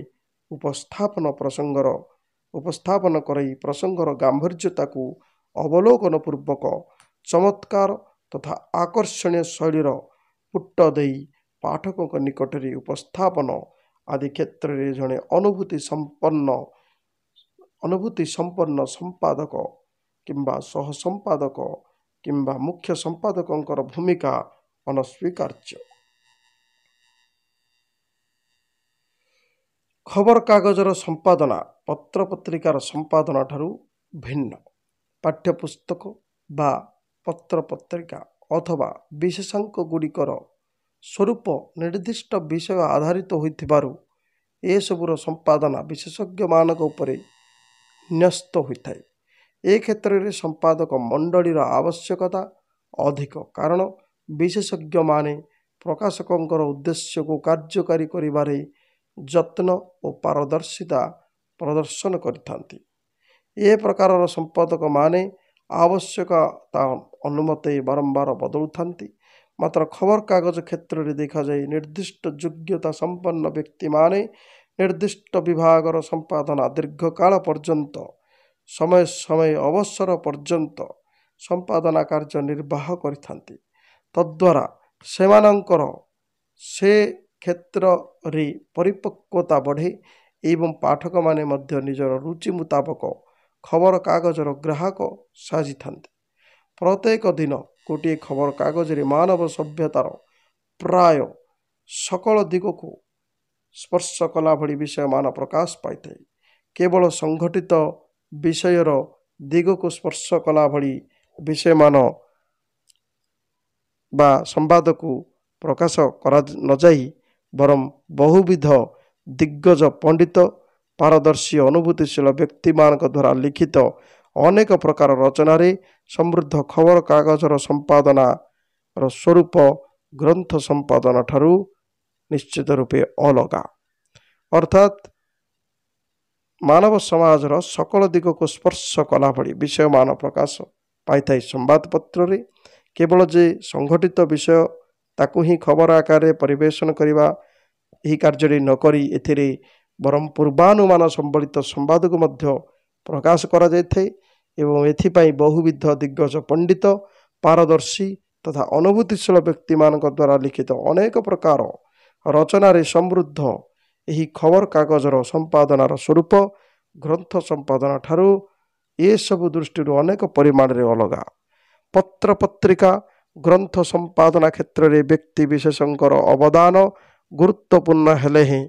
ଉପସ୍ଥାପନ ପ୍ରସଙ୍ଗର ଉପସ୍ଥାପନ କରାଇ ପ୍ରସଙ୍ଗର ଗାମ୍ଭୀର୍ଯ୍ୟତାକୁ ଅବଲୋକନ ପୂର୍ବକ ଚମତ୍କାର ତଥା ଆକର୍ଷଣୀୟ ଶୈଳୀର ପୁଟ ଦେଇ ପାଠକଙ୍କ ନିକଟରେ ଉପସ୍ଥାପନ ଆଦି କ୍ଷେତ୍ରରେ ଜଣେ ଅନୁଭୂତି ସମ୍ପନ୍ନ ଅନୁଭୂତି ସମ୍ପନ୍ନ ସମ୍ପାଦକ କିମ୍ବା ସହ ସମ୍ପାଦକ କିମ୍ବା ମୁଖ୍ୟ ସମ୍ପାଦକଙ୍କର ଭୂମିକା ଅନସ୍ୱୀକାର୍ଯ୍ୟ ଖବରକାଗଜର ସମ୍ପାଦନା ପତ୍ରପତ୍ରିକାର ସମ୍ପାଦନାଠାରୁ ଭିନ୍ନ ପାଠ୍ୟପୁସ୍ତକ ବା ପତ୍ରପତ୍ରିକା ଅଥବା ବିଶେଷାଙ୍କଗୁଡ଼ିକର ସ୍ୱରୂପ ନିର୍ଦ୍ଦିଷ୍ଟ ବିଷୟ ଆଧାରିତ ହୋଇଥିବାରୁ ଏସବୁର ସମ୍ପାଦନା ବିଶେଷଜ୍ଞମାନଙ୍କ ଉପରେ ନ୍ୟସ୍ତ ହୋଇଥାଏ ଏ କ୍ଷେତ୍ରରେ ସମ୍ପାଦକ ମଣ୍ଡଳୀର ଆବଶ୍ୟକତା ଅଧିକ କାରଣ ବିଶେଷଜ୍ଞମାନେ ପ୍ରକାଶକଙ୍କର ଉଦ୍ଦେଶ୍ୟକୁ କାର୍ଯ୍ୟକାରୀ କରିବାରେ ଯତ୍ନ ଓ ପାରଦର୍ଶିତା ପ୍ରଦର୍ଶନ କରିଥାନ୍ତି ଏ ପ୍ରକାରର ସମ୍ପାଦକମାନେ ଆବଶ୍ୟକତା ଅନୁମତି ବାରମ୍ବାର ବଦଳୁଥାନ୍ତି ମାତ୍ର ଖବରକାଗଜ କ୍ଷେତ୍ରରେ ଦେଖାଯାଇ ନିର୍ଦ୍ଦିଷ୍ଟ ଯୋଗ୍ୟତା ସମ୍ପନ୍ନ ବ୍ୟକ୍ତିମାନେ ନିର୍ଦ୍ଦିଷ୍ଟ ବିଭାଗର ସମ୍ପାଦନା ଦୀର୍ଘକାଳ ପର୍ଯ୍ୟନ୍ତ ସମୟ ସମୟ ଅବସର ପର୍ଯ୍ୟନ୍ତ ସମ୍ପାଦନା କାର୍ଯ୍ୟ ନିର୍ବାହ କରିଥାନ୍ତି ତଦ୍ୱାରା ସେମାନଙ୍କର ସେ କ୍ଷେତ୍ରରେ ପରିପକ୍ୱତା ବଢ଼େ ଏବଂ ପାଠକମାନେ ମଧ୍ୟ ନିଜର ରୁଚି ମୁତାବକ ଖବରକାଗଜର ଗ୍ରାହକ ସାଜିଥାନ୍ତି ପ୍ରତ୍ୟେକ ଦିନ ଗୋଟିଏ ଖବରକାଗଜରେ ମାନବ ସଭ୍ୟତାର ପ୍ରାୟ ସକଳ ଦିଗକୁ ସ୍ପର୍ଶ କଲା ଭଳି ବିଷୟମାନ ପ୍ରକାଶ ପାଇଥାଏ କେବଳ ସଂଘଟିତ ବିଷୟର ଦିଗକୁ ସ୍ପର୍ଶ କଲା ଭଳି ବିଷୟମାନ ବା ସମ୍ବାଦକୁ ପ୍ରକାଶ କରା ନଯାଇ ବରଂ ବହୁବିଧ ଦିଗ୍ଗଜ ପଣ୍ଡିତ ପାରଦର୍ଶୀ ଅନୁଭୂତିଶୀଳ ବ୍ୟକ୍ତିମାନଙ୍କ ଦ୍ୱାରା ଲିଖିତ ଅନେକ ପ୍ରକାର ରଚନାରେ ସମୃଦ୍ଧ ଖବରକାଗଜର ସମ୍ପାଦନାର ସ୍ୱରୂପ ଗ୍ରନ୍ଥ ସମ୍ପାଦନା ଠାରୁ ନିଶ୍ଚିତ ରୂପେ ଅଲଗା ଅର୍ଥାତ୍ ମାନବ ସମାଜର ସକଳ ଦିଗକୁ ସ୍ପର୍ଶ କଲା ଭଳି ବିଷୟମାନ ପ୍ରକାଶ ପାଇଥାଏ ସମ୍ବାଦପତ୍ରରେ କେବଳ ଯେ ସଂଘଟିତ ବିଷୟ ତାକୁ ହିଁ ଖବର ଆକାରରେ ପରିବେଷଣ କରିବା ଏହି କାର୍ଯ୍ୟରେ ନ କରି ଏଥିରେ ବରଂ ପୂର୍ବାନୁମାନ ସମ୍ବଳିତ ସମ୍ବାଦକୁ ମଧ୍ୟ ପ୍ରକାଶ କରାଯାଇଥାଏ ଏବଂ ଏଥିପାଇଁ ବହୁବିଧ ଦିଗ୍ଗଜ ପଣ୍ଡିତ ପାରଦର୍ଶୀ ତଥା ଅନୁଭୂତିଶୀଳ ବ୍ୟକ୍ତିମାନଙ୍କ ଦ୍ୱାରା ଲିଖିତ ଅନେକ ପ୍ରକାର ରଚନାରେ ସମୃଦ୍ଧ ଏହି ଖବରକାଗଜର ସମ୍ପାଦନାର ସ୍ୱରୂପ ଗ୍ରନ୍ଥ ସମ୍ପାଦନା ଠାରୁ ଏସବୁ ଦୃଷ୍ଟିରୁ ଅନେକ ପରିମାଣରେ ଅଲଗା ପତ୍ର ପତ୍ରିକା ଗ୍ରନ୍ଥ ସମ୍ପାଦନା କ୍ଷେତ୍ରରେ ବ୍ୟକ୍ତିବିଶେଷଙ୍କର ଅବଦାନ ଗୁରୁତ୍ୱପୂର୍ଣ୍ଣ ହେଲେ ହିଁ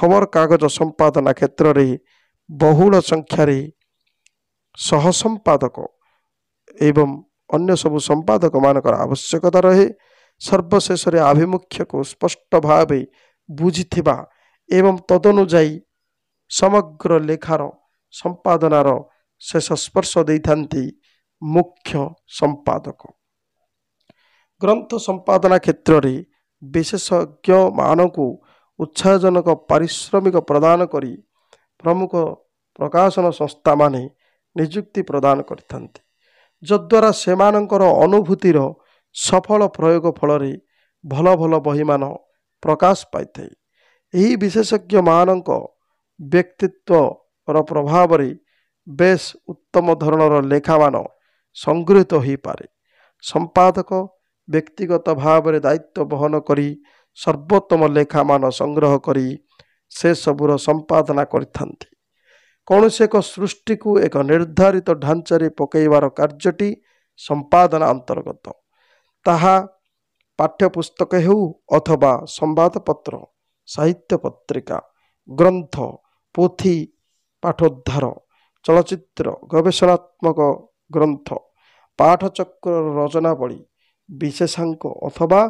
ଖବରକାଗଜ ସମ୍ପାଦନା କ୍ଷେତ୍ରରେ ବହୁଳ ସଂଖ୍ୟାରେ ସହ ସମ୍ପାଦକ ଏବଂ ଅନ୍ୟ ସବୁ ସମ୍ପାଦକମାନଙ୍କର ଆବଶ୍ୟକତା ରହେ ସର୍ବଶେଷରେ ଆଭିମୁଖ୍ୟକୁ ସ୍ପଷ୍ଟ ଭାବେ ବୁଝିଥିବା ଏବଂ ତଦନୁଯାୟୀ ସମଗ୍ର ଲେଖାର ସମ୍ପାଦନାର ଶେଷ ସ୍ପର୍ଶ ଦେଇଥାନ୍ତି ମୁଖ୍ୟ ସମ୍ପାଦକ ଗ୍ରନ୍ଥ ସମ୍ପାଦନା କ୍ଷେତ୍ରରେ ବିଶେଷଜ୍ଞମାନଙ୍କୁ ଉତ୍ସାହଜନକ ପାରିଶ୍ରମିକ ପ୍ରଦାନ କରି ପ୍ରମୁଖ ପ୍ରକାଶନ ସଂସ୍ଥାମାନେ ନିଯୁକ୍ତି ପ୍ରଦାନ କରିଥାନ୍ତି ଯଦ୍ୱାରା ସେମାନଙ୍କର ଅନୁଭୂତିର ସଫଳ ପ୍ରୟୋଗ ଫଳରେ ଭଲ ଭଲ ବହିମାନ ପ୍ରକାଶ ପାଇଥାଏ ଏହି ବିଶେଷଜ୍ଞମାନଙ୍କ ବ୍ୟକ୍ତିତ୍ୱର ପ୍ରଭାବରେ ବେଶ୍ ଉତ୍ତମ ଧରଣର ଲେଖାମାନ ସଂଗୃହୀତ ହୋଇପାରେ ସମ୍ପାଦକ ବ୍ୟକ୍ତିଗତ ଭାବରେ ଦାୟିତ୍ୱ ବହନ କରି ସର୍ବୋତ୍ତମ ଲେଖାମାନ ସଂଗ୍ରହ କରି ସେସବୁର ସମ୍ପାଦନା କରିଥାନ୍ତି କୌଣସି ଏକ ସୃଷ୍ଟିକୁ ଏକ ନିର୍ଦ୍ଧାରିତ ଢାଞ୍ଚାରେ ପକାଇବାର କାର୍ଯ୍ୟଟି ସମ୍ପାଦନା ଅନ୍ତର୍ଗତ ତାହା ପାଠ୍ୟପୁସ୍ତକ ହେଉ ଅଥବା ସମ୍ବାଦପତ୍ର ସାହିତ୍ୟ ପତ୍ରିକା ଗ୍ରନ୍ଥ ପୋଥି ପାଠୋଦ୍ଧାର ଚଳଚ୍ଚିତ୍ର ଗବେଷଣାତ୍ମକ ଗ୍ରନ୍ଥ ପାଠ ପାଠଚକ୍ରର ରଚନାବଳୀ ବିଶେଷାଙ୍କ ଅଥବା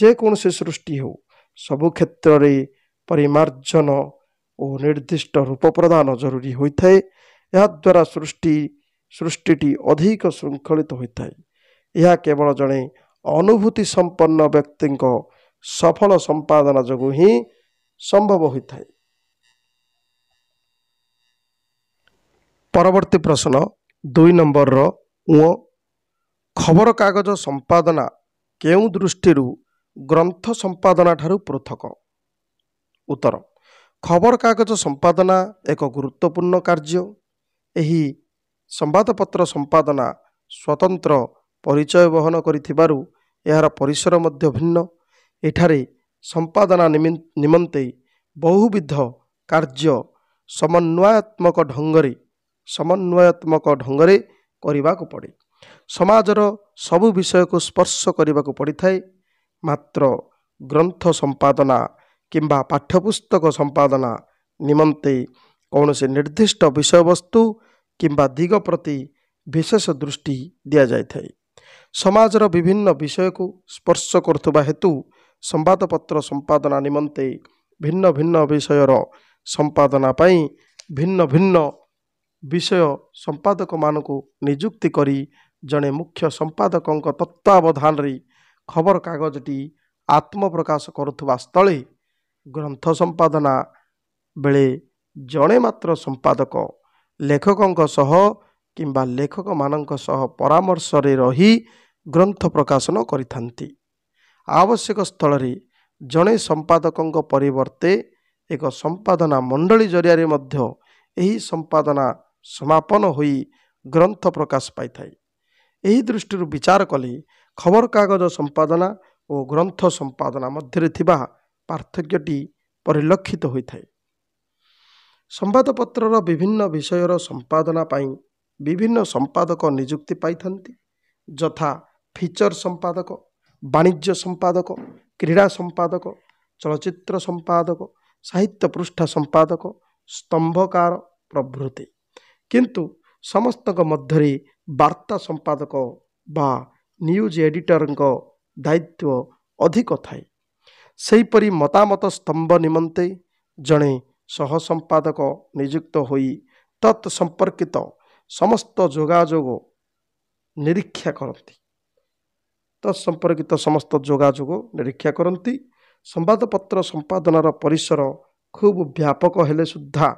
ଯେକୌଣସି ସୃଷ୍ଟି ହେଉ ସବୁ କ୍ଷେତ୍ରରେ ପରିମାର୍ଜନ ଓ ନିର୍ଦ୍ଦିଷ୍ଟ ରୂପ ପ୍ରଦାନ ଜରୁରୀ ହୋଇଥାଏ ଏହାଦ୍ୱାରା ସୃଷ୍ଟି ସୃଷ୍ଟିଟି ଅଧିକ ଶୃଙ୍ଖଳିତ ହୋଇଥାଏ ଏହା କେବଳ ଜଣେ ଅନୁଭୂତି ସମ୍ପନ୍ନ ବ୍ୟକ୍ତିଙ୍କ ସଫଳ ସମ୍ପାଦନା ଯୋଗୁଁ ହିଁ ସମ୍ଭବ ହୋଇଥାଏ ପରବର୍ତ୍ତୀ ପ୍ରଶ୍ନ ଦୁଇ ନମ୍ବରର ଉଅ ଖବରକାଗଜ ସମ୍ପାଦନା କେଉଁ ଦୃଷ୍ଟିରୁ ଗ୍ରନ୍ଥ ସମ୍ପାଦନା ଠାରୁ ପୃଥକ ଉତ୍ତର ଖବରକାଗଜ ସମ୍ପାଦନା ଏକ ଗୁରୁତ୍ୱପୂର୍ଣ୍ଣ କାର୍ଯ୍ୟ ଏହି ସମ୍ବାଦପତ୍ର ସମ୍ପାଦନା ସ୍ୱତନ୍ତ୍ର ପରିଚୟ ବହନ କରିଥିବାରୁ ଏହାର ପରିସର ମଧ୍ୟ ଭିନ୍ନ ଏଠାରେ ସମ୍ପାଦନା ନିମନ୍ତେ ବହୁବିଧ କାର୍ଯ୍ୟ ସମନ୍ୱୟାତ୍ମକ ଢଙ୍ଗରେ ସମନ୍ୱୟାତ୍ମକ ଢଙ୍ଗରେ କରିବାକୁ ପଡ଼େ ସମାଜର ସବୁ ବିଷୟକୁ ସ୍ପର୍ଶ କରିବାକୁ ପଡ଼ିଥାଏ ମାତ୍ର ଗ୍ରନ୍ଥ ସମ୍ପାଦନା କିମ୍ବା ପାଠ୍ୟପୁସ୍ତକ ସମ୍ପାଦନା ନିମନ୍ତେ କୌଣସି ନିର୍ଦ୍ଦିଷ୍ଟ ବିଷୟବସ୍ତୁ କିମ୍ବା ଦିଗ ପ୍ରତି ବିଶେଷ ଦୃଷ୍ଟି ଦିଆଯାଇଥାଏ ସମାଜର ବିଭିନ୍ନ ବିଷୟକୁ ସ୍ପର୍ଶ କରୁଥିବା ହେତୁ ସମ୍ବାଦପତ୍ର ସମ୍ପାଦନା ନିମନ୍ତେ ଭିନ୍ନ ଭିନ୍ନ ବିଷୟର ସମ୍ପାଦନା ପାଇଁ ଭିନ୍ନ ଭିନ୍ନ ବିଷୟ ସମ୍ପାଦକମାନଙ୍କୁ ନିଯୁକ୍ତି କରି ଜଣେ ମୁଖ୍ୟ ସମ୍ପାଦକଙ୍କ ତତ୍ତ୍ୱାବଧାନରେ ଖବରକାଗଜଟି ଆତ୍ମପ୍ରକାଶ କରୁଥିବା ସ୍ଥଳେ ଗ୍ରନ୍ଥ ସମ୍ପାଦନା ବେଳେ ଜଣେ ମାତ୍ର ସମ୍ପାଦକ ଲେଖକଙ୍କ ସହ କିମ୍ବା ଲେଖକମାନଙ୍କ ସହ ପରାମର୍ଶରେ ରହି ଗ୍ରନ୍ଥ ପ୍ରକାଶନ କରିଥାନ୍ତି ଆବଶ୍ୟକ ସ୍ଥଳରେ ଜଣେ ସମ୍ପାଦକଙ୍କ ପରିବର୍ତ୍ତେ ଏକ ସମ୍ପାଦନା ମଣ୍ଡଳୀ ଜରିଆରେ ମଧ୍ୟ ଏହି ସମ୍ପାଦନା ସମାପନ ହୋଇ ଗ୍ରନ୍ଥ ପ୍ରକାଶ ପାଇଥାଏ ଏହି ଦୃଷ୍ଟିରୁ ବିଚାର କଲେ ଖବରକାଗଜ ସମ୍ପାଦନା ଓ ଗ୍ରନ୍ଥ ସମ୍ପାଦନା ମଧ୍ୟରେ ଥିବା ପାର୍ଥକ୍ୟଟି ପରିଲକ୍ଷିତ ହୋଇଥାଏ ସମ୍ବାଦପତ୍ରର ବିଭିନ୍ନ ବିଷୟର ସମ୍ପାଦନା ପାଇଁ ବିଭିନ୍ନ ସମ୍ପାଦକ ନିଯୁକ୍ତି ପାଇଥାନ୍ତି ଯଥା ଫିଚର ସମ୍ପାଦକ ବାଣିଜ୍ୟ ସମ୍ପାଦକ କ୍ରୀଡ଼ା ସମ୍ପାଦକ ଚଳଚ୍ଚିତ୍ର ସମ୍ପାଦକ ସାହିତ୍ୟ ପୃଷ୍ଠା ସମ୍ପାଦକ ସ୍ତମ୍ଭକାର ପ୍ରଭୃତି କିନ୍ତୁ ସମସ୍ତଙ୍କ ମଧ୍ୟରେ ବାର୍ତ୍ତା ସମ୍ପାଦକ ବା ନ୍ୟୁଜ୍ ଏଡିଟରଙ୍କ ଦାୟିତ୍ୱ ଅଧିକ ଥାଏ ସେହିପରି ମତାମତ ସ୍ତମ୍ଭ ନିମନ୍ତେ ଜଣେ ସହ ସମ୍ପାଦକ ନିଯୁକ୍ତ ହୋଇ ତତ୍ ସମ୍ପର୍କିତ ସମସ୍ତ ଯୋଗାଯୋଗ ନିରୀକ୍ଷା କରନ୍ତି ତତ୍ ସମ୍ପର୍କିତ ସମସ୍ତ ଯୋଗାଯୋଗ ନିରୀକ୍ଷା କରନ୍ତି ସମ୍ବାଦପତ୍ର ସମ୍ପାଦନାର ପରିସର ଖୁବ୍ ବ୍ୟାପକ ହେଲେ ସୁଦ୍ଧା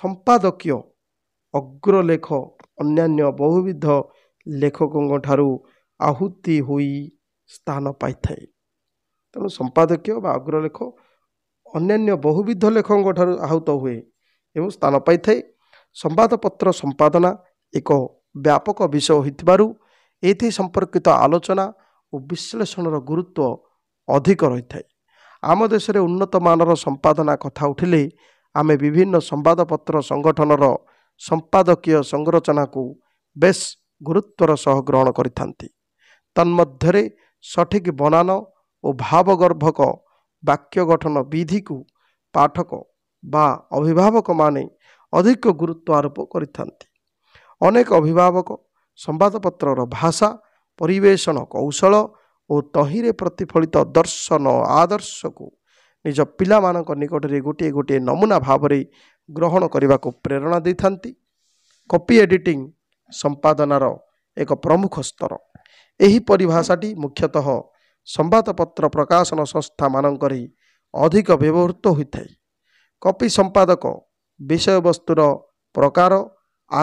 ସମ୍ପାଦକୀୟ ଅଗ୍ରଲେଖ ଅନ୍ୟାନ୍ୟ ବହୁବିଧ ଲେଖକଙ୍କ ଠାରୁ ଆହୁତି ହୋଇ ସ୍ଥାନ ପାଇଥାଏ ତେଣୁ ସମ୍ପାଦକୀୟ ବା ଅଗ୍ରଲେଖ ଅନ୍ୟାନ୍ୟ ବହୁବିଧ ଲେଖକଙ୍କ ଠାରୁ ଆହୁତ ହୁଏ ଏବଂ ସ୍ଥାନ ପାଇଥାଏ ସମ୍ବାଦପତ୍ର ସମ୍ପାଦନା ଏକ ବ୍ୟାପକ ବିଷୟ ହୋଇଥିବାରୁ ଏଥି ସମ୍ପର୍କିତ ଆଲୋଚନା ଓ ବିଶ୍ଳେଷଣର ଗୁରୁତ୍ୱ ଅଧିକ ରହିଥାଏ ଆମ ଦେଶରେ ଉନ୍ନତମାନର ସମ୍ପାଦନା କଥା ଉଠିଲେ ଆମେ ବିଭିନ୍ନ ସମ୍ବାଦପତ୍ର ସଂଗଠନର ସମ୍ପାଦକୀୟ ସଂରଚନାକୁ ବେଶ୍ ଗୁରୁତ୍ୱର ସହ ଗ୍ରହଣ କରିଥାନ୍ତି ତନ୍ମଧ୍ୟରେ ସଠିକ୍ ବନାନ ଓ ଭାବଗର୍ଭକ ବାକ୍ୟ ଗଠନ ବିଧିକୁ ପାଠକ ବା ଅଭିଭାବକମାନେ ଅଧିକ ଗୁରୁତ୍ୱ ଆରୋପ କରିଥାନ୍ତି ଅନେକ ଅଭିଭାବକ ସମ୍ବାଦପତ୍ରର ଭାଷା ପରିବେଷଣ କୌଶଳ ଓ ତହିଁରେ ପ୍ରତିଫଳିତ ଦର୍ଶନ ଆଦର୍ଶକୁ ନିଜ ପିଲାମାନଙ୍କ ନିକଟରେ ଗୋଟିଏ ଗୋଟିଏ ନମୁନା ଭାବରେ ଗ୍ରହଣ କରିବାକୁ ପ୍ରେରଣା ଦେଇଥାନ୍ତି କପି ଏଡ଼ିଟିଂ ସମ୍ପାଦନାର ଏକ ପ୍ରମୁଖ ସ୍ତର ଏହି ପରିଭାଷାଟି ମୁଖ୍ୟତଃ ସମ୍ବାଦପତ୍ର ପ୍ରକାଶନ ସଂସ୍ଥାମାନଙ୍କରେ ଅଧିକ ବ୍ୟବହୃତ ହୋଇଥାଏ କପି ସମ୍ପାଦକ ବିଷୟବସ୍ତୁର ପ୍ରକାର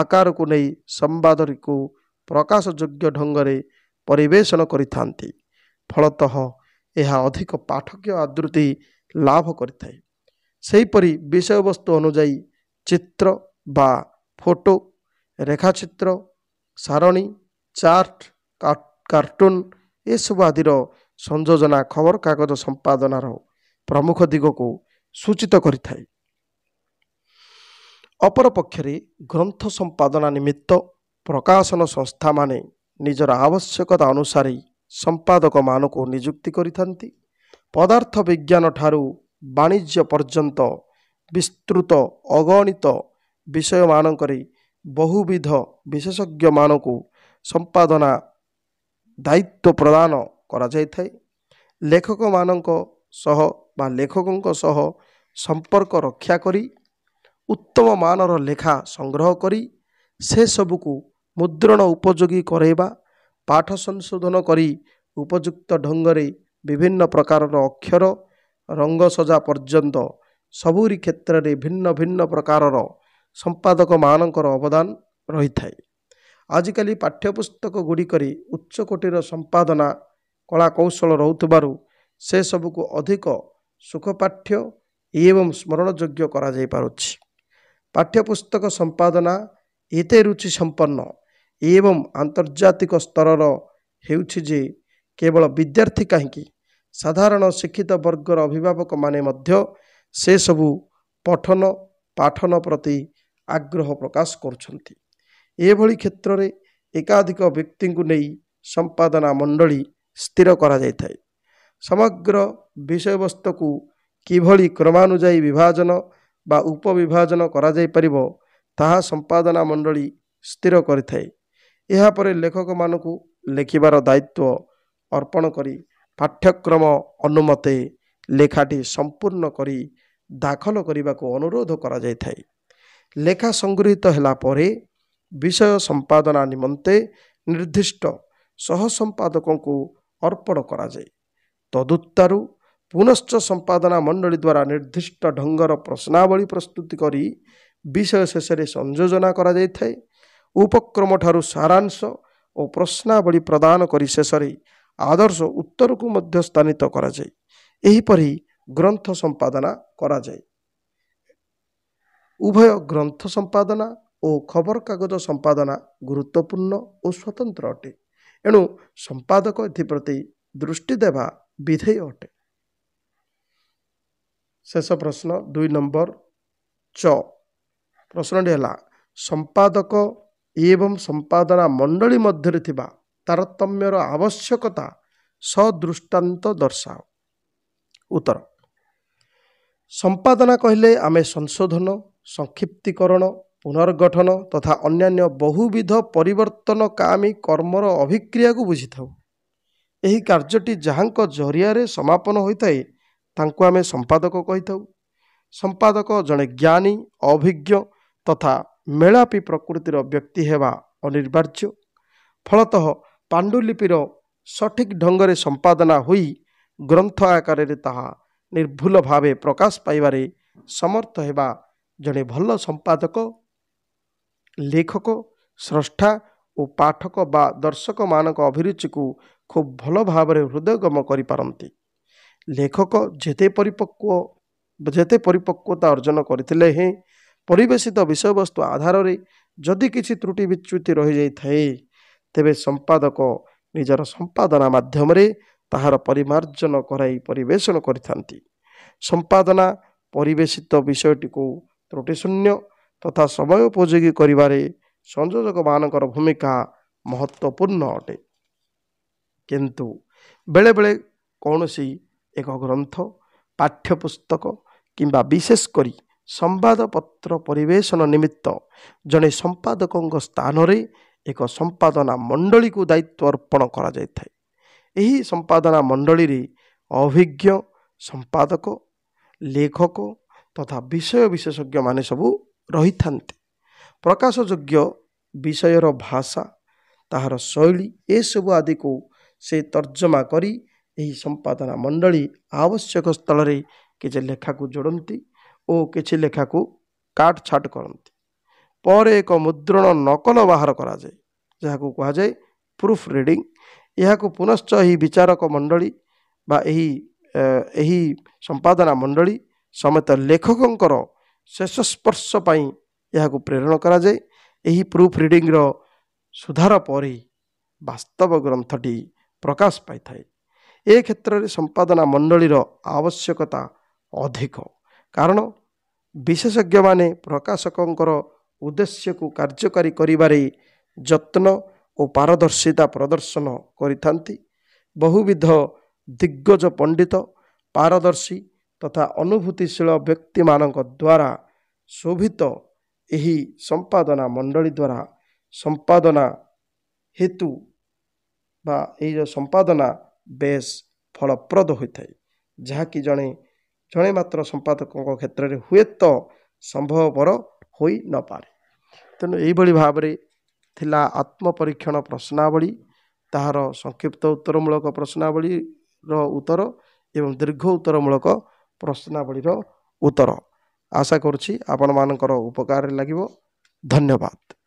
ଆକାରକୁ ନେଇ ସମ୍ବାଦକୁ ପ୍ରକାଶଯୋଗ୍ୟ ଢଙ୍ଗରେ ପରିବେଷଣ କରିଥାନ୍ତି ଫଳତଃ ଏହା ଅଧିକ ପାଠକୀୟ ଆଦୃତି ଲାଭ କରିଥାଏ ସେହିପରି ବିଷୟବସ୍ତୁ ଅନୁଯାୟୀ ଚିତ୍ର ବା ଫଟୋ ରେଖାଚିତ୍ର ସାରଣୀ ଚାର୍ଟ କାର୍ଟୁନ୍ ଏସବୁ ଆଦିର ସଂଯୋଜନା ଖବରକାଗଜ ସମ୍ପାଦନାର ପ୍ରମୁଖ ଦିଗକୁ ସୂଚିତ କରିଥାଏ ଅପରପକ୍ଷରେ ଗ୍ରନ୍ଥ ସମ୍ପାଦନା ନିମିତ୍ତ ପ୍ରକାଶନ ସଂସ୍ଥାମାନେ ନିଜର ଆବଶ୍ୟକତା ଅନୁସାରେ ସମ୍ପାଦକମାନଙ୍କୁ ନିଯୁକ୍ତି କରିଥାନ୍ତି ପଦାର୍ଥ ବିଜ୍ଞାନ ଠାରୁ ବାଣିଜ୍ୟ ପର୍ଯ୍ୟନ୍ତ ବିସ୍ତୃତ ଅଗଣିତ ବିଷୟମାନଙ୍କରେ ବହୁବିଧ ବିଶେଷଜ୍ଞମାନଙ୍କୁ ସମ୍ପାଦନା ଦାୟିତ୍ୱ ପ୍ରଦାନ କରାଯାଇଥାଏ ଲେଖକମାନଙ୍କ ସହ ବା ଲେଖକଙ୍କ ସହ ସମ୍ପର୍କ ରକ୍ଷା କରି ଉତ୍ତମ ମାନର ଲେଖା ସଂଗ୍ରହ କରି ସେସବୁକୁ ମୁଦ୍ରଣ ଉପଯୋଗୀ କରାଇବା ପାଠ ସଂଶୋଧନ କରି ଉପଯୁକ୍ତ ଢଙ୍ଗରେ ବିଭିନ୍ନ ପ୍ରକାରର ଅକ୍ଷର ରଙ୍ଗ ସଜା ପର୍ଯ୍ୟନ୍ତ ସବୁରି କ୍ଷେତ୍ରରେ ଭିନ୍ନ ଭିନ୍ନ ପ୍ରକାରର ସମ୍ପାଦକମାନଙ୍କର ଅବଦାନ ରହିଥାଏ ଆଜିକାଲି ପାଠ୍ୟପୁସ୍ତକ ଗୁଡ଼ିକରେ ଉଚ୍ଚକୋଟିର ସମ୍ପାଦନା କଳା କୌଶଳ ରହୁଥିବାରୁ ସେସବୁକୁ ଅଧିକ ସୁଖ ପାଠ୍ୟ ଏବଂ ସ୍ମରଣଯୋଗ୍ୟ କରାଯାଇପାରୁଛି ପାଠ୍ୟପୁସ୍ତକ ସମ୍ପାଦନା ଏତେ ରୁଚି ସମ୍ପନ୍ନ ଏବଂ ଆନ୍ତର୍ଜାତିକ ସ୍ତରର ହେଉଛି ଯେ କେବଳ ବିଦ୍ୟାର୍ଥୀ କାହିଁକି ସାଧାରଣ ଶିକ୍ଷିତ ବର୍ଗର ଅଭିଭାବକମାନେ ମଧ୍ୟ ସେସବୁ ପଠନ ପାଠନ ପ୍ରତି ଆଗ୍ରହ ପ୍ରକାଶ କରୁଛନ୍ତି ଏଭଳି କ୍ଷେତ୍ରରେ ଏକାଧିକ ବ୍ୟକ୍ତିଙ୍କୁ ନେଇ ସମ୍ପାଦନା ମଣ୍ଡଳୀ ସ୍ଥିର କରାଯାଇଥାଏ ସମଗ୍ର ବିଷୟବସ୍ତୁକୁ କିଭଳି କ୍ରମାନୁଯାୟୀ ବିଭାଜନ ବା ଉପବିଭାଜନ କରାଯାଇପାରିବ ତାହା ସମ୍ପାଦନା ମଣ୍ଡଳୀ ସ୍ଥିର କରିଥାଏ ଏହାପରେ ଲେଖକମାନଙ୍କୁ ଲେଖିବାର ଦାୟିତ୍ୱ ଅର୍ପଣ କରି ପାଠ୍ୟକ୍ରମ ଅନୁମତେ ଲେଖାଟି ସମ୍ପୂର୍ଣ୍ଣ କରି ଦାଖଲ କରିବାକୁ ଅନୁରୋଧ କରାଯାଇଥାଏ ଲେଖା ସଂଗୃହୀତ ହେଲା ପରେ ବିଷୟ ସମ୍ପାଦନା ନିମନ୍ତେ ନିର୍ଦ୍ଦିଷ୍ଟ ସହ ସମ୍ପାଦକଙ୍କୁ ଅର୍ପଣ କରାଯାଏ ତଦୁତାରୁ ପୁନଶ୍ଚ ସମ୍ପାଦନା ମଣ୍ଡଳୀ ଦ୍ୱାରା ନିର୍ଦ୍ଦିଷ୍ଟ ଢଙ୍ଗର ପ୍ରଶ୍ନାବଳୀ ପ୍ରସ୍ତୁତି କରି ବିଷୟ ଶେଷରେ ସଂଯୋଜନା କରାଯାଇଥାଏ ଉପକ୍ରମଠାରୁ ସାରାଂଶ ଓ ପ୍ରଶ୍ନାବଳୀ ପ୍ରଦାନ କରି ଶେଷରେ ଆଦର୍ଶ ଉତ୍ତରକୁ ମଧ୍ୟ ସ୍ଥାନିତ କରାଯାଏ ଏହିପରି ଗ୍ରନ୍ଥ ସମ୍ପାଦନା କରାଯାଏ ଉଭୟ ଗ୍ରନ୍ଥ ସମ୍ପାଦନା ଓ ଖବରକାଗଜ ସମ୍ପାଦନା ଗୁରୁତ୍ୱପୂର୍ଣ୍ଣ ଓ ସ୍ୱତନ୍ତ୍ର ଅଟେ ଏଣୁ ସମ୍ପାଦକ ଏଥିପ୍ରତି ଦୃଷ୍ଟି ଦେବା ବିଧେୟ ଅଟେ ଶେଷ ପ୍ରଶ୍ନ ଦୁଇ ନମ୍ବର ଚ ପ୍ରଶ୍ନଟି ହେଲା ସମ୍ପାଦକ ଏବଂ ସମ୍ପାଦନା ମଣ୍ଡଳୀ ମଧ୍ୟରେ ଥିବା ତାରତମ୍ୟର ଆବଶ୍ୟକତା ସଦୃଷ୍ଟାନ୍ତ ଦର୍ଶାଅ ଉତ୍ତର ସମ୍ପାଦନା କହିଲେ ଆମେ ସଂଶୋଧନ ସଂକ୍ଷିପ୍ତିକରଣ ପୁନର୍ଗଠନ ତଥା ଅନ୍ୟାନ୍ୟ ବହୁବିଧ ପରିବର୍ତ୍ତନ କାମୀ କର୍ମର ଅଭିକ୍ରିୟାକୁ ବୁଝିଥାଉ ଏହି କାର୍ଯ୍ୟଟି ଯାହାଙ୍କ ଜରିଆରେ ସମାପନ ହୋଇଥାଏ ତାଙ୍କୁ ଆମେ ସମ୍ପାଦକ କହିଥାଉ ସମ୍ପାଦକ ଜଣେ ଜ୍ଞାନୀ ଅଭିଜ୍ଞ ତଥା ମେଳାପି ପ୍ରକୃତିର ବ୍ୟକ୍ତି ହେବା ଅନିବାର୍ଯ୍ୟ ଫଳତଃ ପାଣ୍ଡୁଲିପିର ସଠିକ୍ ଢଙ୍ଗରେ ସମ୍ପାଦନା ହୋଇ ଗ୍ରନ୍ଥ ଆକାରରେ ତାହା ନିର୍ଭୁଲ ଭାବେ ପ୍ରକାଶ ପାଇବାରେ ସମର୍ଥ ହେବା ଜଣେ ଭଲ ସମ୍ପାଦକ ଲେଖକ ସ୍ରଷ୍ଟା ଓ ପାଠକ ବା ଦର୍ଶକମାନଙ୍କ ଅଭିରୁଚିକୁ ଖୁବ୍ ଭଲ ଭାବରେ ହୃଦୟଗମ କରିପାରନ୍ତି ଲେଖକ ଯେତେ ପରିପକ୍ୱ ଯେତେ ପରିପକ୍ୱତା ଅର୍ଜନ କରିଥିଲେ ହେଁ ପରିବେଷିତ ବିଷୟବସ୍ତୁ ଆଧାରରେ ଯଦି କିଛି ତ୍ରୁଟି ବିଚ୍ୟୁତି ରହିଯାଇଥାଏ ତେବେ ସମ୍ପାଦକ ନିଜର ସମ୍ପାଦନା ମାଧ୍ୟମରେ ତାହାର ପରିମାର୍ଜନ କରାଇ ପରିବେଷଣ କରିଥାନ୍ତି ସମ୍ପାଦନା ପରିବେଷିତ ବିଷୟଟିକୁ ତ୍ରୁଟି ଶୂନ୍ୟ ତଥା ସମୟ ଉପଯୋଗୀ କରିବାରେ ସଂଯୋଜକମାନଙ୍କର ଭୂମିକା ମହତ୍ଵପୂର୍ଣ୍ଣ ଅଟେ କିନ୍ତୁ ବେଳେବେଳେ କୌଣସି ଏକ ଗ୍ରନ୍ଥ ପାଠ୍ୟପୁସ୍ତକ କିମ୍ବା ବିଶେଷ କରି ସମ୍ବାଦପତ୍ର ପରିବେଷଣ ନିମିତ୍ତ ଜଣେ ସମ୍ପାଦକଙ୍କ ସ୍ଥାନରେ ଏକ ସମ୍ପାଦନା ମଣ୍ଡଳୀକୁ ଦାୟିତ୍ୱ ଅର୍ପଣ କରାଯାଇଥାଏ ଏହି ସମ୍ପାଦନା ମଣ୍ଡଳୀରେ ଅଭିଜ୍ଞ ସମ୍ପାଦକ ଲେଖକ ତଥା ବିଷୟ ବିଶେଷଜ୍ଞମାନେ ସବୁ ରହିଥାନ୍ତି ପ୍ରକାଶଯୋଗ୍ୟ ବିଷୟର ଭାଷା ତାହାର ଶୈଳୀ ଏସବୁ ଆଦିକୁ ସେ ତର୍ଜମା କରି ଏହି ସମ୍ପାଦନା ମଣ୍ଡଳୀ ଆବଶ୍ୟକ ସ୍ଥଳରେ କିଛି ଲେଖାକୁ ଯୋଡ଼ନ୍ତି ଓ କିଛି ଲେଖାକୁ କାଟ୍ ଛାଟ୍ କରନ୍ତି ପରେ ଏକ ମୁଦ୍ରଣ ନକଲ ବାହାର କରାଯାଏ ଯାହାକୁ କୁହାଯାଏ ପ୍ରୁଫ୍ ରିଡ଼ିଂ ଏହାକୁ ପୁନଶ୍ଚ ଏହି ବିଚାରକ ମଣ୍ଡଳୀ ବା ଏହି ଏହି ସମ୍ପାଦନା ମଣ୍ଡଳୀ ସମେତ ଲେଖକଙ୍କର ଶେଷ ସ୍ପର୍ଶ ପାଇଁ ଏହାକୁ ପ୍ରେରଣ କରାଯାଏ ଏହି ପ୍ରୁଫ୍ ରିଡ଼ିଂର ସୁଧାର ପରେ ବାସ୍ତବ ଗ୍ରନ୍ଥଟି ପ୍ରକାଶ ପାଇଥାଏ ଏ କ୍ଷେତ୍ରରେ ସମ୍ପାଦନା ମଣ୍ଡଳୀର ଆବଶ୍ୟକତା ଅଧିକ କାରଣ ବିଶେଷଜ୍ଞମାନେ ପ୍ରକାଶକଙ୍କର ଉଦ୍ଦେଶ୍ୟକୁ କାର୍ଯ୍ୟକାରୀ କରିବାରେ ଯତ୍ନ ଓ ପାରଦର୍ଶିତା ପ୍ରଦର୍ଶନ କରିଥାନ୍ତି ବହୁବିଧ ଦିଗ୍ଗଜ ପଣ୍ଡିତ ପାରଦର୍ଶୀ ତଥା ଅନୁଭୂତିଶୀଳ ବ୍ୟକ୍ତିମାନଙ୍କ ଦ୍ୱାରା ଶୋଭିତ ଏହି ସମ୍ପାଦନା ମଣ୍ଡଳୀ ଦ୍ୱାରା ସମ୍ପାଦନା ହେତୁ ବା ଏହି ଯେଉଁ ସମ୍ପାଦନା ବେଶ ଫଳପ୍ରଦ ହୋଇଥାଏ ଯାହାକି ଜଣେ ଜଣେ ମାତ୍ର ସମ୍ପାଦକଙ୍କ କ୍ଷେତ୍ରରେ ହୁଏତ ସମ୍ଭବପର ହୋଇନପାରେ ତେଣୁ ଏହିଭଳି ଭାବରେ ଥିଲା ଆତ୍ମପରୀକ୍ଷଣ ପ୍ରଶ୍ନାବଳୀ ତାହାର ସଂକ୍ଷିପ୍ତ ଉତ୍ତରମୂଳକ ପ୍ରଶ୍ନାବଳୀର ଉତ୍ତର ଏବଂ ଦୀର୍ଘ ଉତ୍ତରମୂଳକ ପ୍ରଶ୍ନାବଳୀର ଉତ୍ତର ଆଶା କରୁଛି ଆପଣମାନଙ୍କର ଉପକାରରେ ଲାଗିବ ଧନ୍ୟବାଦ